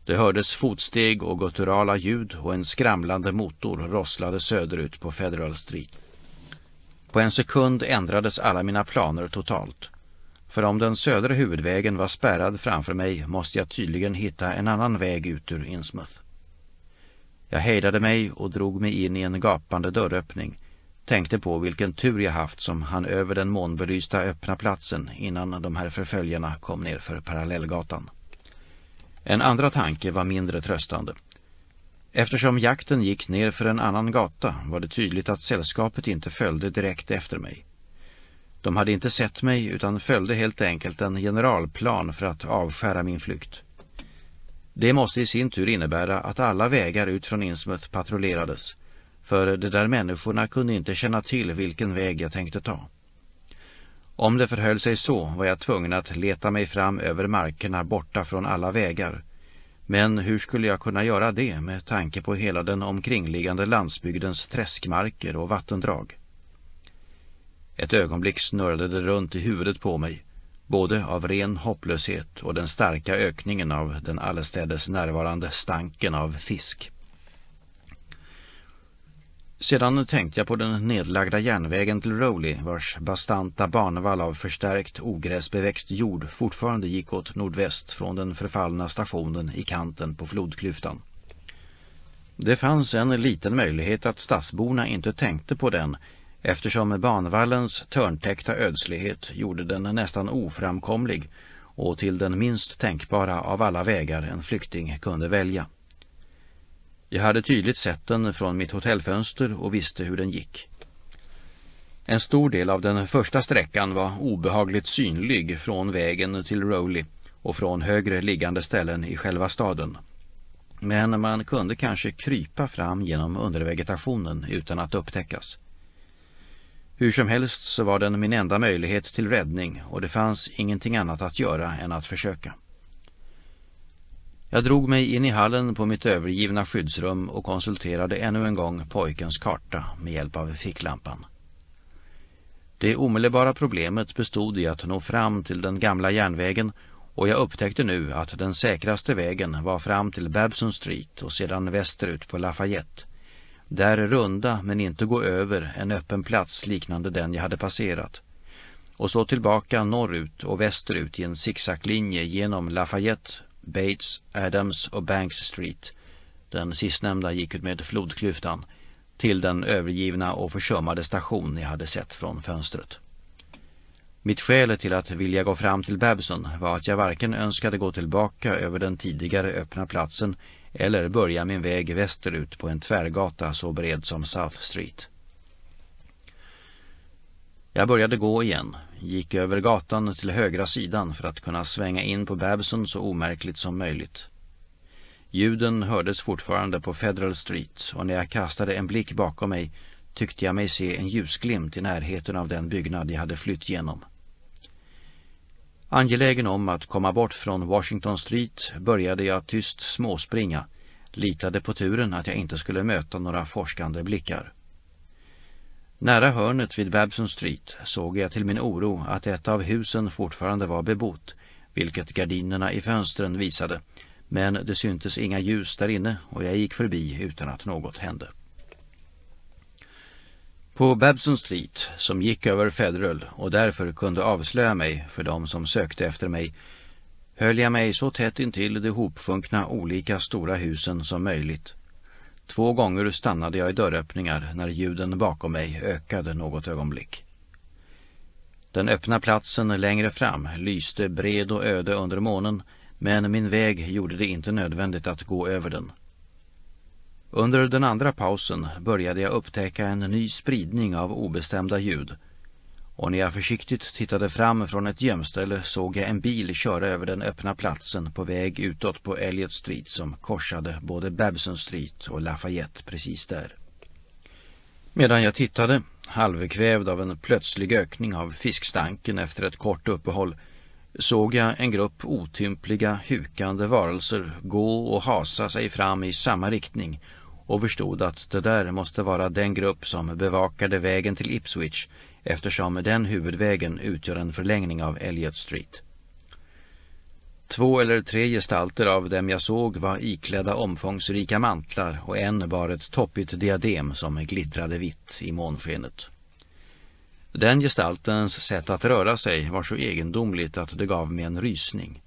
[SPEAKER 1] Det hördes fotsteg och gutturala ljud och en skramlande motor rosslade söderut på Federal Street. På en sekund ändrades alla mina planer totalt. För om den södra huvudvägen var spärrad framför mig måste jag tydligen hitta en annan väg ut ur Innsmouth. Jag hejdade mig och drog mig in i en gapande dörröppning. Tänkte på vilken tur jag haft som han över den månbelysta öppna platsen innan de här förföljarna kom ner för parallellgatan. En andra tanke var mindre tröstande. Eftersom jakten gick ner för en annan gata var det tydligt att sällskapet inte följde direkt efter mig. De hade inte sett mig utan följde helt enkelt en generalplan för att avskära min flykt. Det måste i sin tur innebära att alla vägar ut från Innsmouth patrullerades, för de där människorna kunde inte känna till vilken väg jag tänkte ta. Om det förhöll sig så var jag tvungen att leta mig fram över markerna borta från alla vägar. Men hur skulle jag kunna göra det med tanke på hela den omkringliggande landsbygdens träskmarker och vattendrag? Ett ögonblick snurrade det runt i huvudet på mig både av ren hopplöshet och den starka ökningen av den allestädes närvarande stanken av fisk. Sedan tänkte jag på den nedlagda järnvägen till Rowley vars bastanta barnvall av förstärkt ogräsbeväxt jord fortfarande gick åt nordväst från den förfallna stationen i kanten på flodklyftan. Det fanns en liten möjlighet att stadsborna inte tänkte på den eftersom banvallens törntäckta ödslighet gjorde den nästan oframkomlig och till den minst tänkbara av alla vägar en flykting kunde välja. Jag hade tydligt sett den från mitt hotellfönster och visste hur den gick. En stor del av den första sträckan var obehagligt synlig från vägen till Rowley och från högre liggande ställen i själva staden. Men man kunde kanske krypa fram genom undervegetationen utan att upptäckas. Hur som helst så var den min enda möjlighet till räddning och det fanns ingenting annat att göra än att försöka. Jag drog mig in i hallen på mitt övergivna skyddsrum och konsulterade ännu en gång pojkens karta med hjälp av ficklampan. Det omedelbara problemet bestod i att nå fram till den gamla järnvägen och jag upptäckte nu att den säkraste vägen var fram till Babson Street och sedan västerut på Lafayette där runda men inte gå över en öppen plats liknande den jag hade passerat. Och så tillbaka norrut och västerut i en zigzaglinje genom Lafayette, Bates, Adams och Banks Street. Den sistnämnda gick ut med flodklyftan till den övergivna och försummade station jag hade sett från fönstret. Mitt skäl till att vilja gå fram till Babson var att jag varken önskade gå tillbaka över den tidigare öppna platsen eller börja min väg västerut på en tvärgata så bred som South Street. Jag började gå igen, gick över gatan till högra sidan för att kunna svänga in på Babson så omärkligt som möjligt. Ljuden hördes fortfarande på Federal Street och när jag kastade en blick bakom mig tyckte jag mig se en ljusglimt i närheten av den byggnad jag hade flytt genom. Angelägen om att komma bort från Washington Street började jag tyst småspringa, litade på turen att jag inte skulle möta några forskande blickar. Nära hörnet vid Babson Street såg jag till min oro att ett av husen fortfarande var bebott, vilket gardinerna i fönstren visade, men det syntes inga ljus där inne och jag gick förbi utan att något hände på Babson Street som gick över Federal och därför kunde avslöja mig för dem som sökte efter mig höll jag mig så tätt intill de hopsjunkna olika stora husen som möjligt. Två gånger stannade jag i dörröppningar när ljuden bakom mig ökade något ögonblick. Den öppna platsen längre fram lyste bred och öde under månen men min väg gjorde det inte nödvändigt att gå över den. Under den andra pausen började jag upptäcka en ny spridning av obestämda ljud. Och när jag försiktigt tittade fram från ett gömställe såg jag en bil köra över den öppna platsen på väg utåt på Elliot Street som korsade både Babson Street och Lafayette precis där. Medan jag tittade, halvkvävd av en plötslig ökning av fiskstanken efter ett kort uppehåll, såg jag en grupp otympliga hukande varelser gå och hasa sig fram i samma riktning och förstod att det där måste vara den grupp som bevakade vägen till Ipswich eftersom den huvudvägen utgör en förlängning av Elliot Street. Två eller tre gestalter av dem jag såg var iklädda omfångsrika mantlar och en bar ett toppigt diadem som glittrade vitt i månskenet. Den gestaltens sätt att röra sig var så egendomligt att det gav mig en rysning.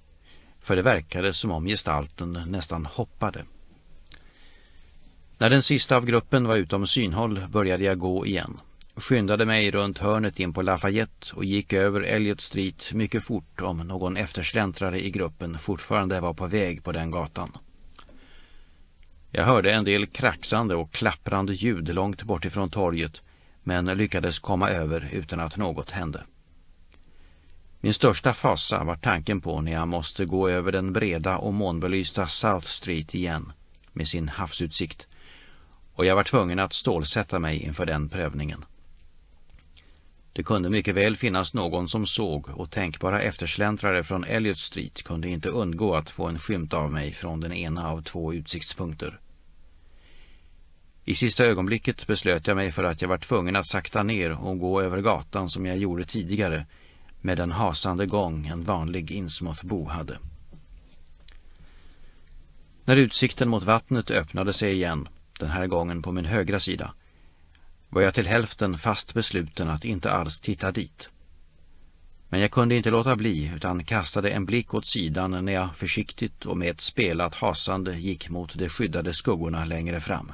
[SPEAKER 1] För det verkade som om gestalten nästan hoppade. När den sista av gruppen var utom synhåll började jag gå igen. Skyndade mig runt hörnet in på Lafayette och gick över Elliot Street mycket fort om någon eftersläntrare i gruppen fortfarande var på väg på den gatan. Jag hörde en del kraxande och klapprande ljud långt bort ifrån torget men lyckades komma över utan att något hände. Min största fasa var tanken på när jag måste gå över den breda och månbelysta South Street igen med sin havsutsikt och jag var tvungen att stålsätta mig inför den prövningen. Det kunde mycket väl finnas någon som såg och tänkbara eftersläntrare från Elliot Street kunde inte undgå att få en skymt av mig från den ena av två utsiktspunkter. I sista ögonblicket beslöt jag mig för att jag var tvungen att sakta ner och gå över gatan som jag gjorde tidigare med den hasande gång en vanlig insmåttbo hade. När utsikten mot vattnet öppnade sig igen den här gången på min högra sida, var jag till hälften fast besluten att inte alls titta dit. Men jag kunde inte låta bli utan kastade en blick åt sidan när jag försiktigt och med ett spelat hasande gick mot de skyddade skuggorna längre fram.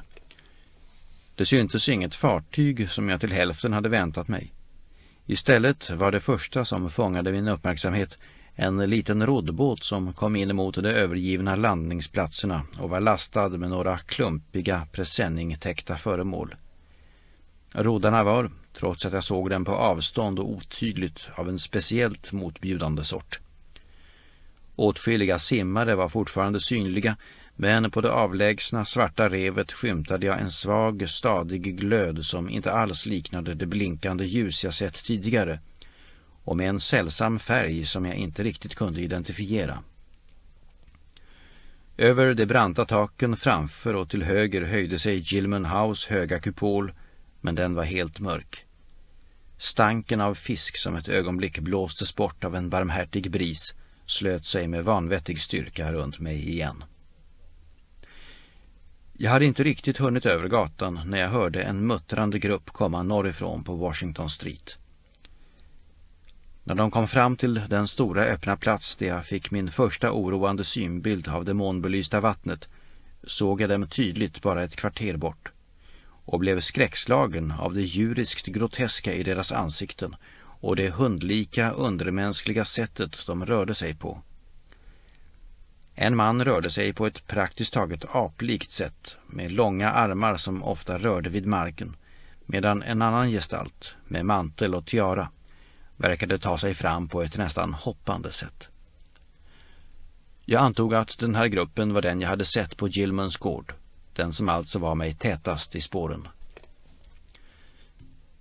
[SPEAKER 1] Det syntes inget fartyg som jag till hälften hade väntat mig. Istället var det första som fångade min uppmärksamhet en liten roddbåt som kom in mot de övergivna landningsplatserna och var lastad med några klumpiga presenningtäckta föremål. Roddarna var, trots att jag såg den på avstånd och otydligt, av en speciellt motbjudande sort. Åtskilliga simmare var fortfarande synliga, men på det avlägsna svarta revet skymtade jag en svag, stadig glöd som inte alls liknade det blinkande ljus jag sett tidigare och med en sällsam färg som jag inte riktigt kunde identifiera. Över de branta taken framför och till höger höjde sig Gilman Gilmanhaus höga kupol, men den var helt mörk. Stanken av fisk som ett ögonblick blåstes bort av en barmhärtig bris slöt sig med vanvettig styrka runt mig igen. Jag hade inte riktigt hunnit över gatan när jag hörde en muttrande grupp komma norrifrån på Washington Street. När de kom fram till den stora öppna plats där jag fick min första oroande synbild av det månbelysta vattnet såg jag dem tydligt bara ett kvarter bort och blev skräckslagen av det djuriskt groteska i deras ansikten och det hundlika undermänskliga sättet de rörde sig på. En man rörde sig på ett praktiskt taget aplikt sätt med långa armar som ofta rörde vid marken medan en annan gestalt med mantel och tiara verkade ta sig fram på ett nästan hoppande sätt. Jag antog att den här gruppen var den jag hade sett på Gilmans gård, den som alltså var mig tätast i spåren.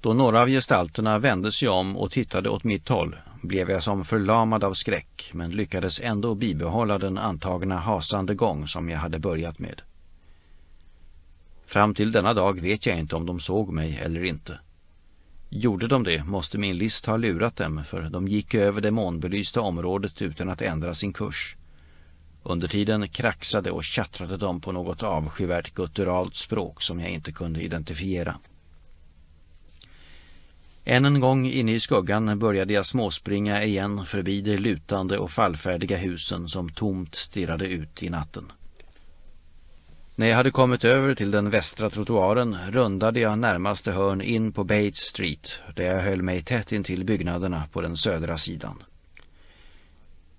[SPEAKER 1] Då några av gestalterna vände sig om och tittade åt mitt håll blev jag som förlamad av skräck men lyckades ändå bibehålla den antagna hasande gång som jag hade börjat med. Fram till denna dag vet jag inte om de såg mig eller inte. Gjorde de det måste min list ha lurat dem för de gick över det månbelysta området utan att ändra sin kurs. Under tiden kraxade och tjattrade de på något avskyvärt gutturalt språk som jag inte kunde identifiera. Än en gång inne i skuggan började jag småspringa igen förbi de lutande och fallfärdiga husen som tomt stirrade ut i natten. När jag hade kommit över till den västra trottoaren rundade jag närmaste hörn in på Bates Street där jag höll mig tätt in till byggnaderna på den södra sidan.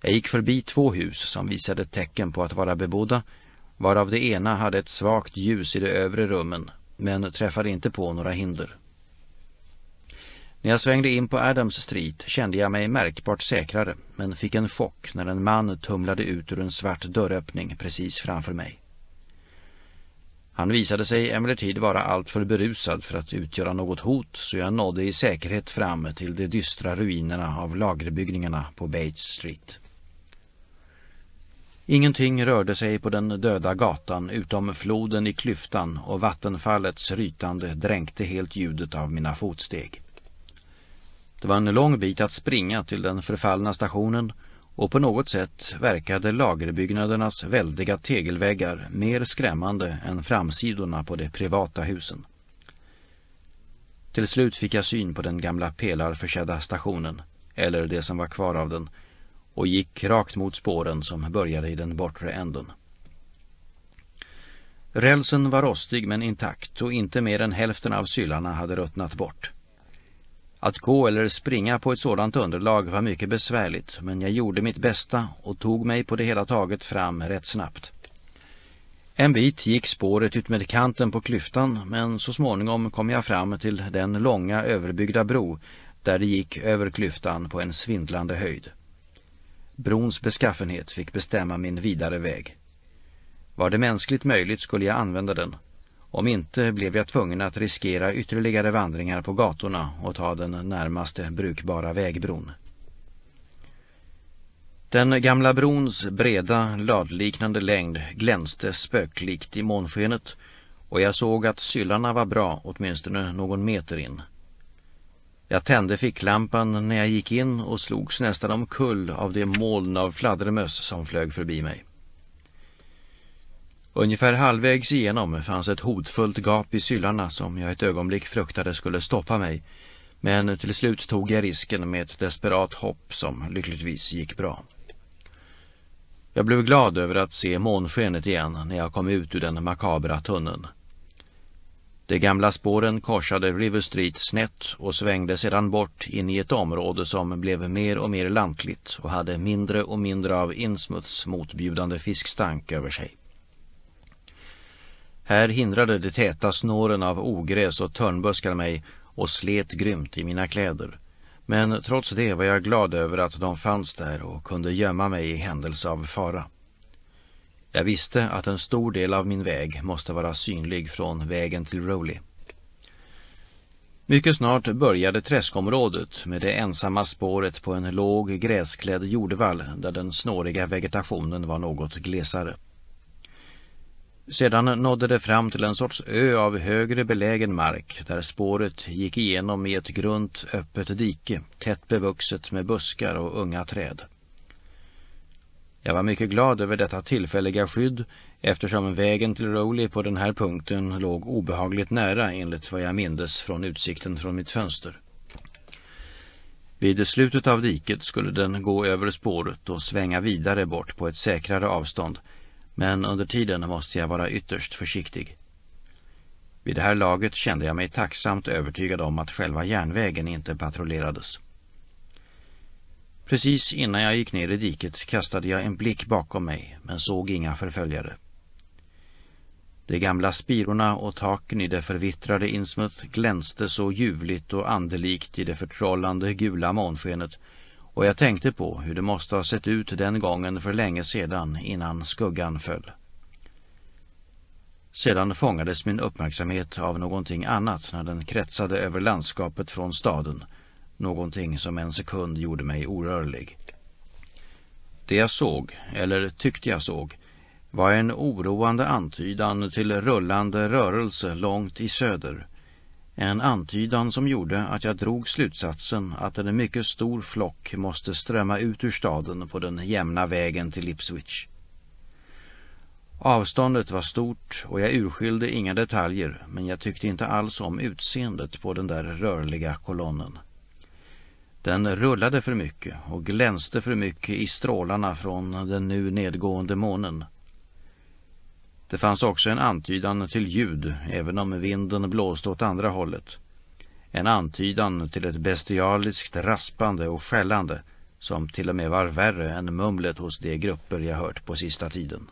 [SPEAKER 1] Jag gick förbi två hus som visade tecken på att vara bebodda varav det ena hade ett svagt ljus i de övre rummen men träffade inte på några hinder. När jag svängde in på Adams Street kände jag mig märkbart säkrare men fick en chock när en man tumlade ut ur en svart dörröppning precis framför mig. Han visade sig emellertid vara alltför berusad för att utgöra något hot så jag nådde i säkerhet fram till de dystra ruinerna av lagerbyggningarna på Bates Street. Ingenting rörde sig på den döda gatan utom floden i klyftan och vattenfallets rytande dränkte helt ljudet av mina fotsteg. Det var en lång bit att springa till den förfallna stationen och på något sätt verkade lagerbyggnadernas väldiga tegelväggar mer skrämmande än framsidorna på de privata husen. Till slut fick jag syn på den gamla pelarförsedda stationen, eller det som var kvar av den, och gick rakt mot spåren som började i den bortre änden. Rälsen var rostig men intakt och inte mer än hälften av syllarna hade ruttnat bort. Att gå eller springa på ett sådant underlag var mycket besvärligt men jag gjorde mitt bästa och tog mig på det hela taget fram rätt snabbt. En bit gick spåret ut med kanten på klyftan men så småningom kom jag fram till den långa överbyggda bro där det gick över klyftan på en svindlande höjd. Brons beskaffenhet fick bestämma min vidare väg. Var det mänskligt möjligt skulle jag använda den om inte blev jag tvungen att riskera ytterligare vandringar på gatorna och ta den närmaste brukbara vägbron. Den gamla brons breda, ladliknande längd glänste spöklikt i månskenet och jag såg att syllarna var bra åtminstone någon meter in. Jag tände ficklampan när jag gick in och slogs nästan omkull av det moln av fladdermöss som flög förbi mig. Ungefär halvvägs igenom fanns ett hotfullt gap i syllarna som jag ett ögonblick fruktade skulle stoppa mig. Men till slut tog jag risken med ett desperat hopp som lyckligtvis gick bra. Jag blev glad över att se månskenet igen när jag kom ut ur den makabra tunneln. De gamla spåren korsade River Street snett och svängde sedan bort in i ett område som blev mer och mer lantligt och hade mindre och mindre av Insmuths motbjudande fiskstank över sig. Här hindrade de täta snåren av ogräs och törnbuskar mig och slet grymt i mina kläder. Men trots det var jag glad över att de fanns där och kunde gömma mig i händelse av fara. Jag visste att en stor del av min väg måste vara synlig från vägen till Rowley. Mycket snart började träskområdet med det ensamma spåret på en låg gräsklädd jordvall där den snåriga vegetationen var något glesare. Sedan nådde det fram till en sorts ö av högre belägen mark där spåret gick igenom i ett grunt öppet dike, tätt bevuxet med buskar och unga träd. Jag var mycket glad över detta tillfälliga skydd eftersom vägen till Rowley på den här punkten låg obehagligt nära enligt vad jag mindes från utsikten från mitt fönster. Vid slutet av diket skulle den gå över spåret och svänga vidare bort på ett säkrare avstånd- men under tiden måste jag vara ytterst försiktig. Vid det här laget kände jag mig tacksamt övertygad om att själva järnvägen inte patrullerades. Precis innan jag gick ner i diket kastade jag en blick bakom mig men såg inga förföljare. De gamla spirorna och taken i det förvittrade Insmuth glänste så ljuvligt och andelikt i det förtrollande gula månskenet och jag tänkte på hur det måste ha sett ut den gången för länge sedan innan skuggan föll. Sedan fångades min uppmärksamhet av någonting annat när den kretsade över landskapet från staden, någonting som en sekund gjorde mig orörlig. Det jag såg, eller tyckte jag såg, var en oroande antydan till rullande rörelse långt i söder, en antydan som gjorde att jag drog slutsatsen att en mycket stor flock måste strömma ut ur staden på den jämna vägen till Ipswich. Avståndet var stort och jag urskilde inga detaljer men jag tyckte inte alls om utseendet på den där rörliga kolonnen. Den rullade för mycket och glänste för mycket i strålarna från den nu nedgående månen. Det fanns också en antydan till ljud, även om vinden blåste åt andra hållet. En antydan till ett bestialiskt raspande och skällande som till och med var värre än mumlet hos de grupper jag hört på sista tiden.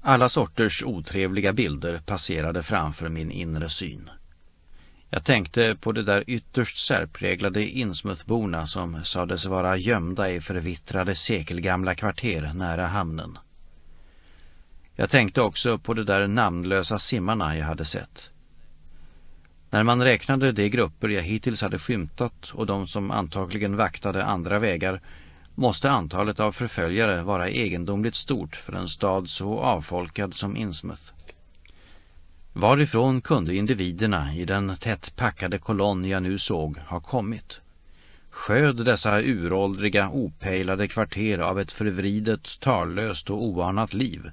[SPEAKER 1] Alla sorters otrevliga bilder passerade framför min inre syn. Jag tänkte på de där ytterst särpräglade Insmuthborna som sades vara gömda i förvittrade sekelgamla kvarter nära hamnen. Jag tänkte också på de där namnlösa simmarna jag hade sett. När man räknade de grupper jag hittills hade skymtat och de som antagligen vaktade andra vägar måste antalet av förföljare vara egendomligt stort för en stad så avfolkad som Innsmouth. Varifrån kunde individerna i den tätt packade kolonn jag nu såg ha kommit? Sköd dessa uråldriga, opejlade kvarter av ett förvridet, tallöst och oanat liv?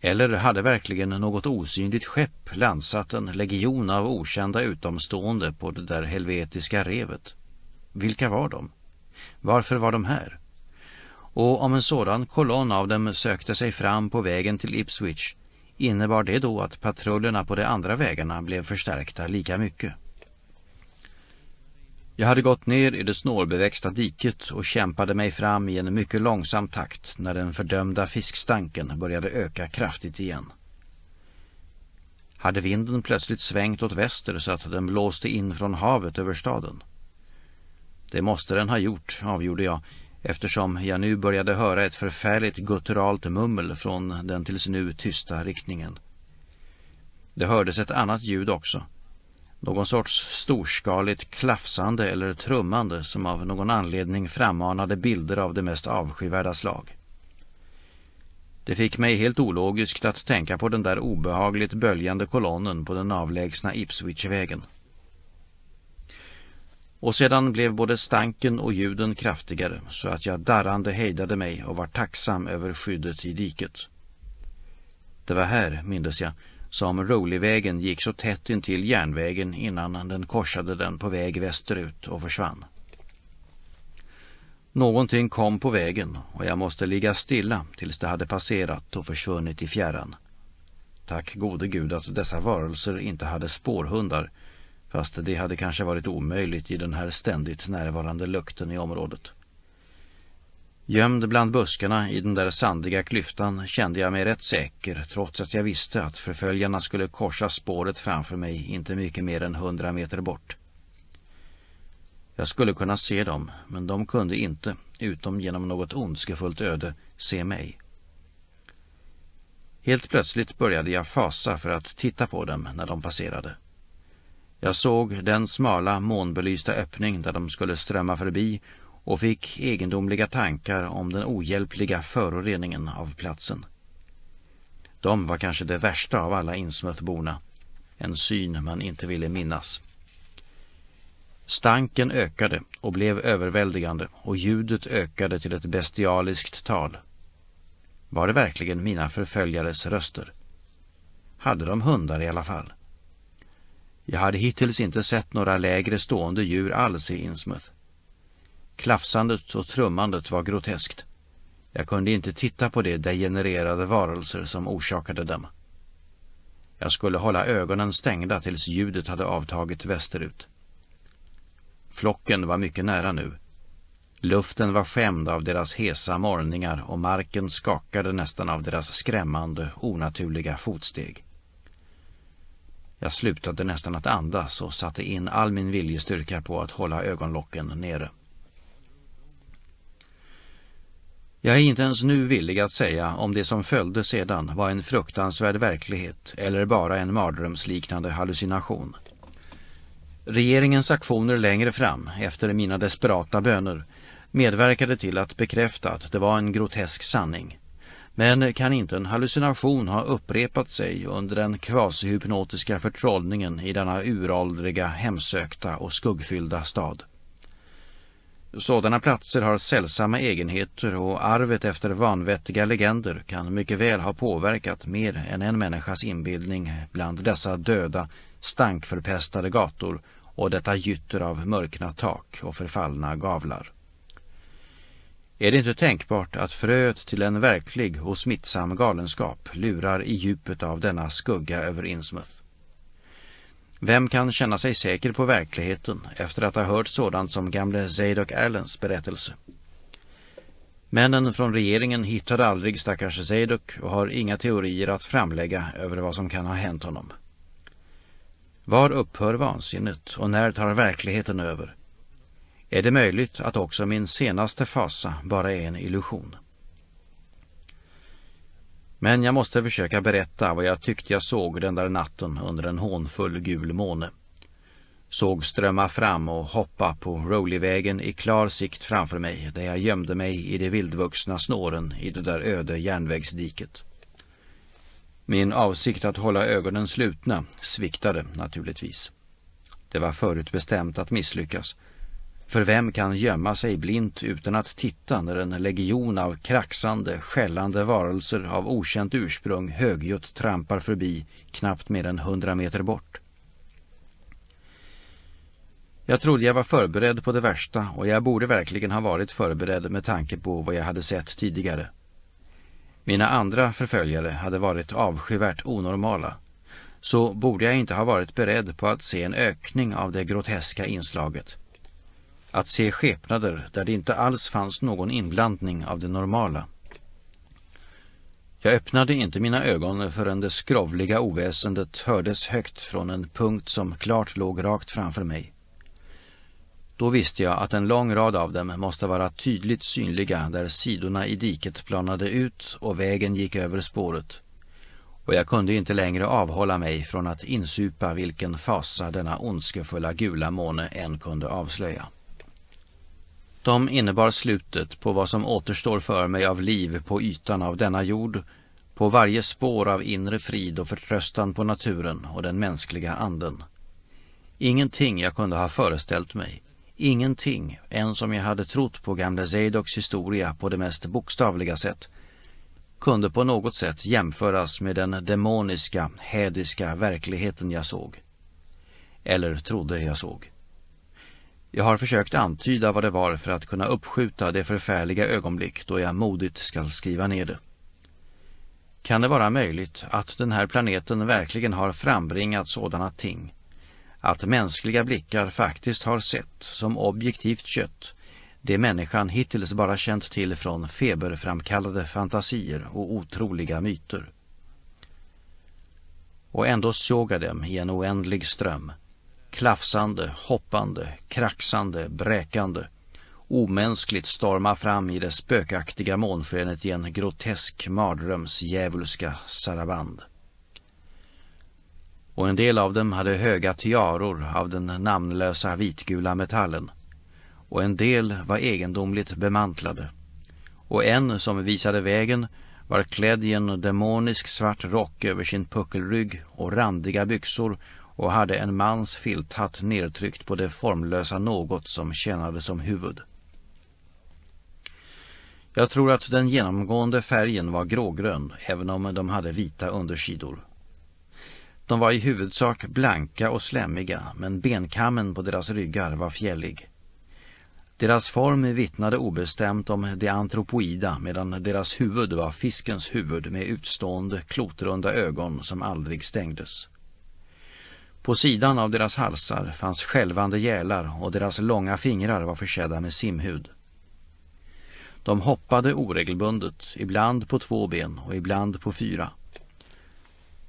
[SPEAKER 1] Eller hade verkligen något osynligt skepp landsatt en legion av okända utomstående på det där helvetiska revet? Vilka var de? Varför var de här? Och om en sådan kolonn av dem sökte sig fram på vägen till Ipswich innebar det då att patrullerna på de andra vägarna blev förstärkta lika mycket. Jag hade gått ner i det snårbeväxta diket och kämpade mig fram i en mycket långsam takt när den fördömda fiskstanken började öka kraftigt igen. Hade vinden plötsligt svängt åt väster så att den blåste in från havet över staden? Det måste den ha gjort, avgjorde jag, eftersom jag nu började höra ett förfärligt gutturalt mummel från den tills nu tysta riktningen. Det hördes ett annat ljud också. Någon sorts storskaligt klafsande eller trummande som av någon anledning frammanade bilder av det mest avskyvärda slag. Det fick mig helt ologiskt att tänka på den där obehagligt böljande kolonnen på den avlägsna Ipswichvägen. Och sedan blev både stanken och ljuden kraftigare så att jag darrande hejdade mig och var tacksam över skyddet i diket. Det var här, mindes jag, som Rowleyvägen gick så tätt intill järnvägen innan den korsade den på väg västerut och försvann. Någonting kom på vägen och jag måste ligga stilla tills det hade passerat och försvunnit i fjärran. Tack gode gud att dessa varelser inte hade spårhundar, fast det hade kanske varit omöjligt i den här ständigt närvarande lukten i området. Gömd bland buskarna i den där sandiga klyftan kände jag mig rätt säker trots att jag visste att förföljarna skulle korsa spåret framför mig inte mycket mer än hundra meter bort. Jag skulle kunna se dem, men de kunde inte, utom genom något ondskefullt öde, se mig. Helt plötsligt började jag fasa för att titta på dem när de passerade. Jag såg den smala månbelysta öppning där de skulle strömma förbi och fick egendomliga tankar om den ohjälpliga föroreningen av platsen. De var kanske det värsta av alla insmötborna, en syn man inte ville minnas. Stanken ökade och blev överväldigande och ljudet ökade till ett bestialiskt tal. Var det verkligen mina förföljares röster? Hade de hundar i alla fall? Jag hade hittills inte sett några lägre stående djur alls i Innsmouth. Klafsandet och trummandet var groteskt. Jag kunde inte titta på de degenererade varelser som orsakade dem. Jag skulle hålla ögonen stängda tills ljudet hade avtagit västerut. Flocken var mycket nära nu. Luften var skämd av deras hesa morgningar och marken skakade nästan av deras skrämmande, onaturliga fotsteg. Jag slutade nästan att andas och satte in all min viljestyrka på att hålla ögonlocken nere. Jag är inte ens nu villig att säga om det som följde sedan var en fruktansvärd verklighet eller bara en mardrömsliknande hallucination. Regeringens aktioner längre fram, efter mina desperata böner, medverkade till att bekräfta att det var en grotesk sanning. Men kan inte en hallucination ha upprepat sig under den kvasihypnotiska förtrollningen i denna uråldriga, hemsökta och skuggfyllda stad? Sådana platser har sällsamma egenheter och arvet efter vanvettiga legender kan mycket väl ha påverkat mer än en människas inbildning bland dessa döda, stankförpestade gator och detta gytter av mörkna tak och förfallna gavlar. Är det inte tänkbart att fröet till en verklig och smittsam galenskap lurar i djupet av denna skugga över Innsmouth? Vem kan känna sig säker på verkligheten efter att ha hört sådant som gamle Zadok Allens berättelse? Männen från regeringen hittade aldrig stackars Zadok och har inga teorier att framlägga över vad som kan ha hänt honom. Var upphör vansinnet och när tar verkligheten över? Är det möjligt att också min senaste fasa bara är en illusion? Men jag måste försöka berätta vad jag tyckte jag såg den där natten under en hånfull gul måne. Såg strömma fram och hoppa på Rowleyvägen i klar sikt framför mig där jag gömde mig i de vildvuxna snåren i det där öde järnvägsdiket. Min avsikt att hålla ögonen slutna sviktade naturligtvis. Det var förutbestämt att misslyckas för vem kan gömma sig blint utan att titta när en legion av kraxande, skällande varelser av okänt ursprung högljutt trampar förbi knappt mer än hundra meter bort? Jag trodde jag var förberedd på det värsta och jag borde verkligen ha varit förberedd med tanke på vad jag hade sett tidigare. Mina andra förföljare hade varit avskyvärt onormala. Så borde jag inte ha varit beredd på att se en ökning av det groteska inslaget att se skepnader där det inte alls fanns någon inblandning av det normala. Jag öppnade inte mina ögon förrän det skrovliga oväsendet hördes högt från en punkt som klart låg rakt framför mig. Då visste jag att en lång rad av dem måste vara tydligt synliga där sidorna i diket planade ut och vägen gick över spåret. Och jag kunde inte längre avhålla mig från att insupa vilken fasa denna ondskefulla gula måne än kunde avslöja. De innebar slutet på vad som återstår för mig av liv på ytan av denna jord, på varje spår av inre frid och förtröstan på naturen och den mänskliga anden. Ingenting jag kunde ha föreställt mig, ingenting, ens om jag hade trott på gamla Zadoks historia på det mest bokstavliga sätt, kunde på något sätt jämföras med den demoniska, hädiska verkligheten jag såg. Eller trodde jag såg. Jag har försökt antyda vad det var för att kunna uppskjuta det förfärliga ögonblick då jag modigt skall skriva ner det. Kan det vara möjligt att den här planeten verkligen har frambringat sådana ting? Att mänskliga blickar faktiskt har sett, som objektivt kött, det människan hittills bara känt till från feberframkallade fantasier och otroliga myter. Och ändå såg jag dem i en oändlig ström- klafsande, hoppande, kraxande, bräkande, omänskligt storma fram i det spökaktiga månskenet i en grotesk mardrömsdjävulska saraband. Och en del av dem hade höga tiaror av den namnlösa vitgula metallen, och en del var egendomligt bemantlade, och en som visade vägen var klädd i en demonisk svart rock över sin puckelrygg och randiga byxor och hade en mans filthatt nedtryckt på det formlösa något som tjänade som huvud. Jag tror att den genomgående färgen var grågrön, även om de hade vita undersidor. De var i huvudsak blanka och slämmiga, men benkammen på deras ryggar var fjällig. Deras form vittnade obestämt om det antropoida medan deras huvud var fiskens huvud med utstående klotrunda ögon som aldrig stängdes. På sidan av deras halsar fanns skälvande gälar och deras långa fingrar var försedda med simhud. De hoppade oregelbundet, ibland på två ben och ibland på fyra.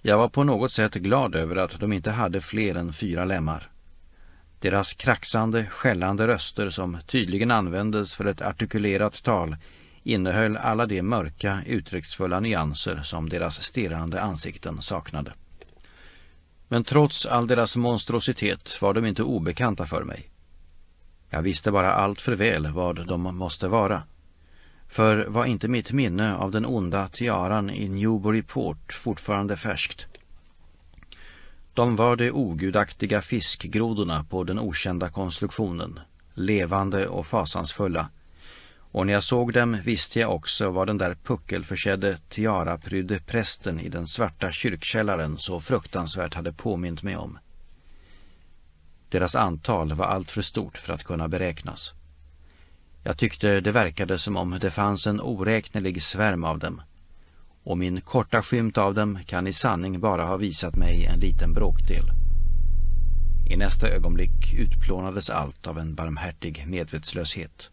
[SPEAKER 1] Jag var på något sätt glad över att de inte hade fler än fyra lemmar. Deras kraxande, skällande röster som tydligen användes för ett artikulerat tal innehöll alla de mörka, uttrycksfulla nyanser som deras stirrande ansikten saknade. Men trots all deras monstrositet var de inte obekanta för mig. Jag visste bara allt för väl vad de måste vara. För var inte mitt minne av den onda tiaran i Newburyport fortfarande färskt? De var de ogudaktiga fiskgrodorna på den okända konstruktionen, levande och fasansfulla, och när jag såg dem visste jag också vad den där puckelförsedde tiaraprydde prästen i den svarta kyrkkällaren så fruktansvärt hade påmint mig om. Deras antal var alltför stort för att kunna beräknas. Jag tyckte det verkade som om det fanns en oräknelig svärm av dem och min korta skymt av dem kan i sanning bara ha visat mig en liten bråkdel. I nästa ögonblick utplånades allt av en barmhärtig medvetslöshet.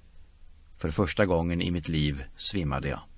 [SPEAKER 1] För första gången i mitt liv svimmade jag.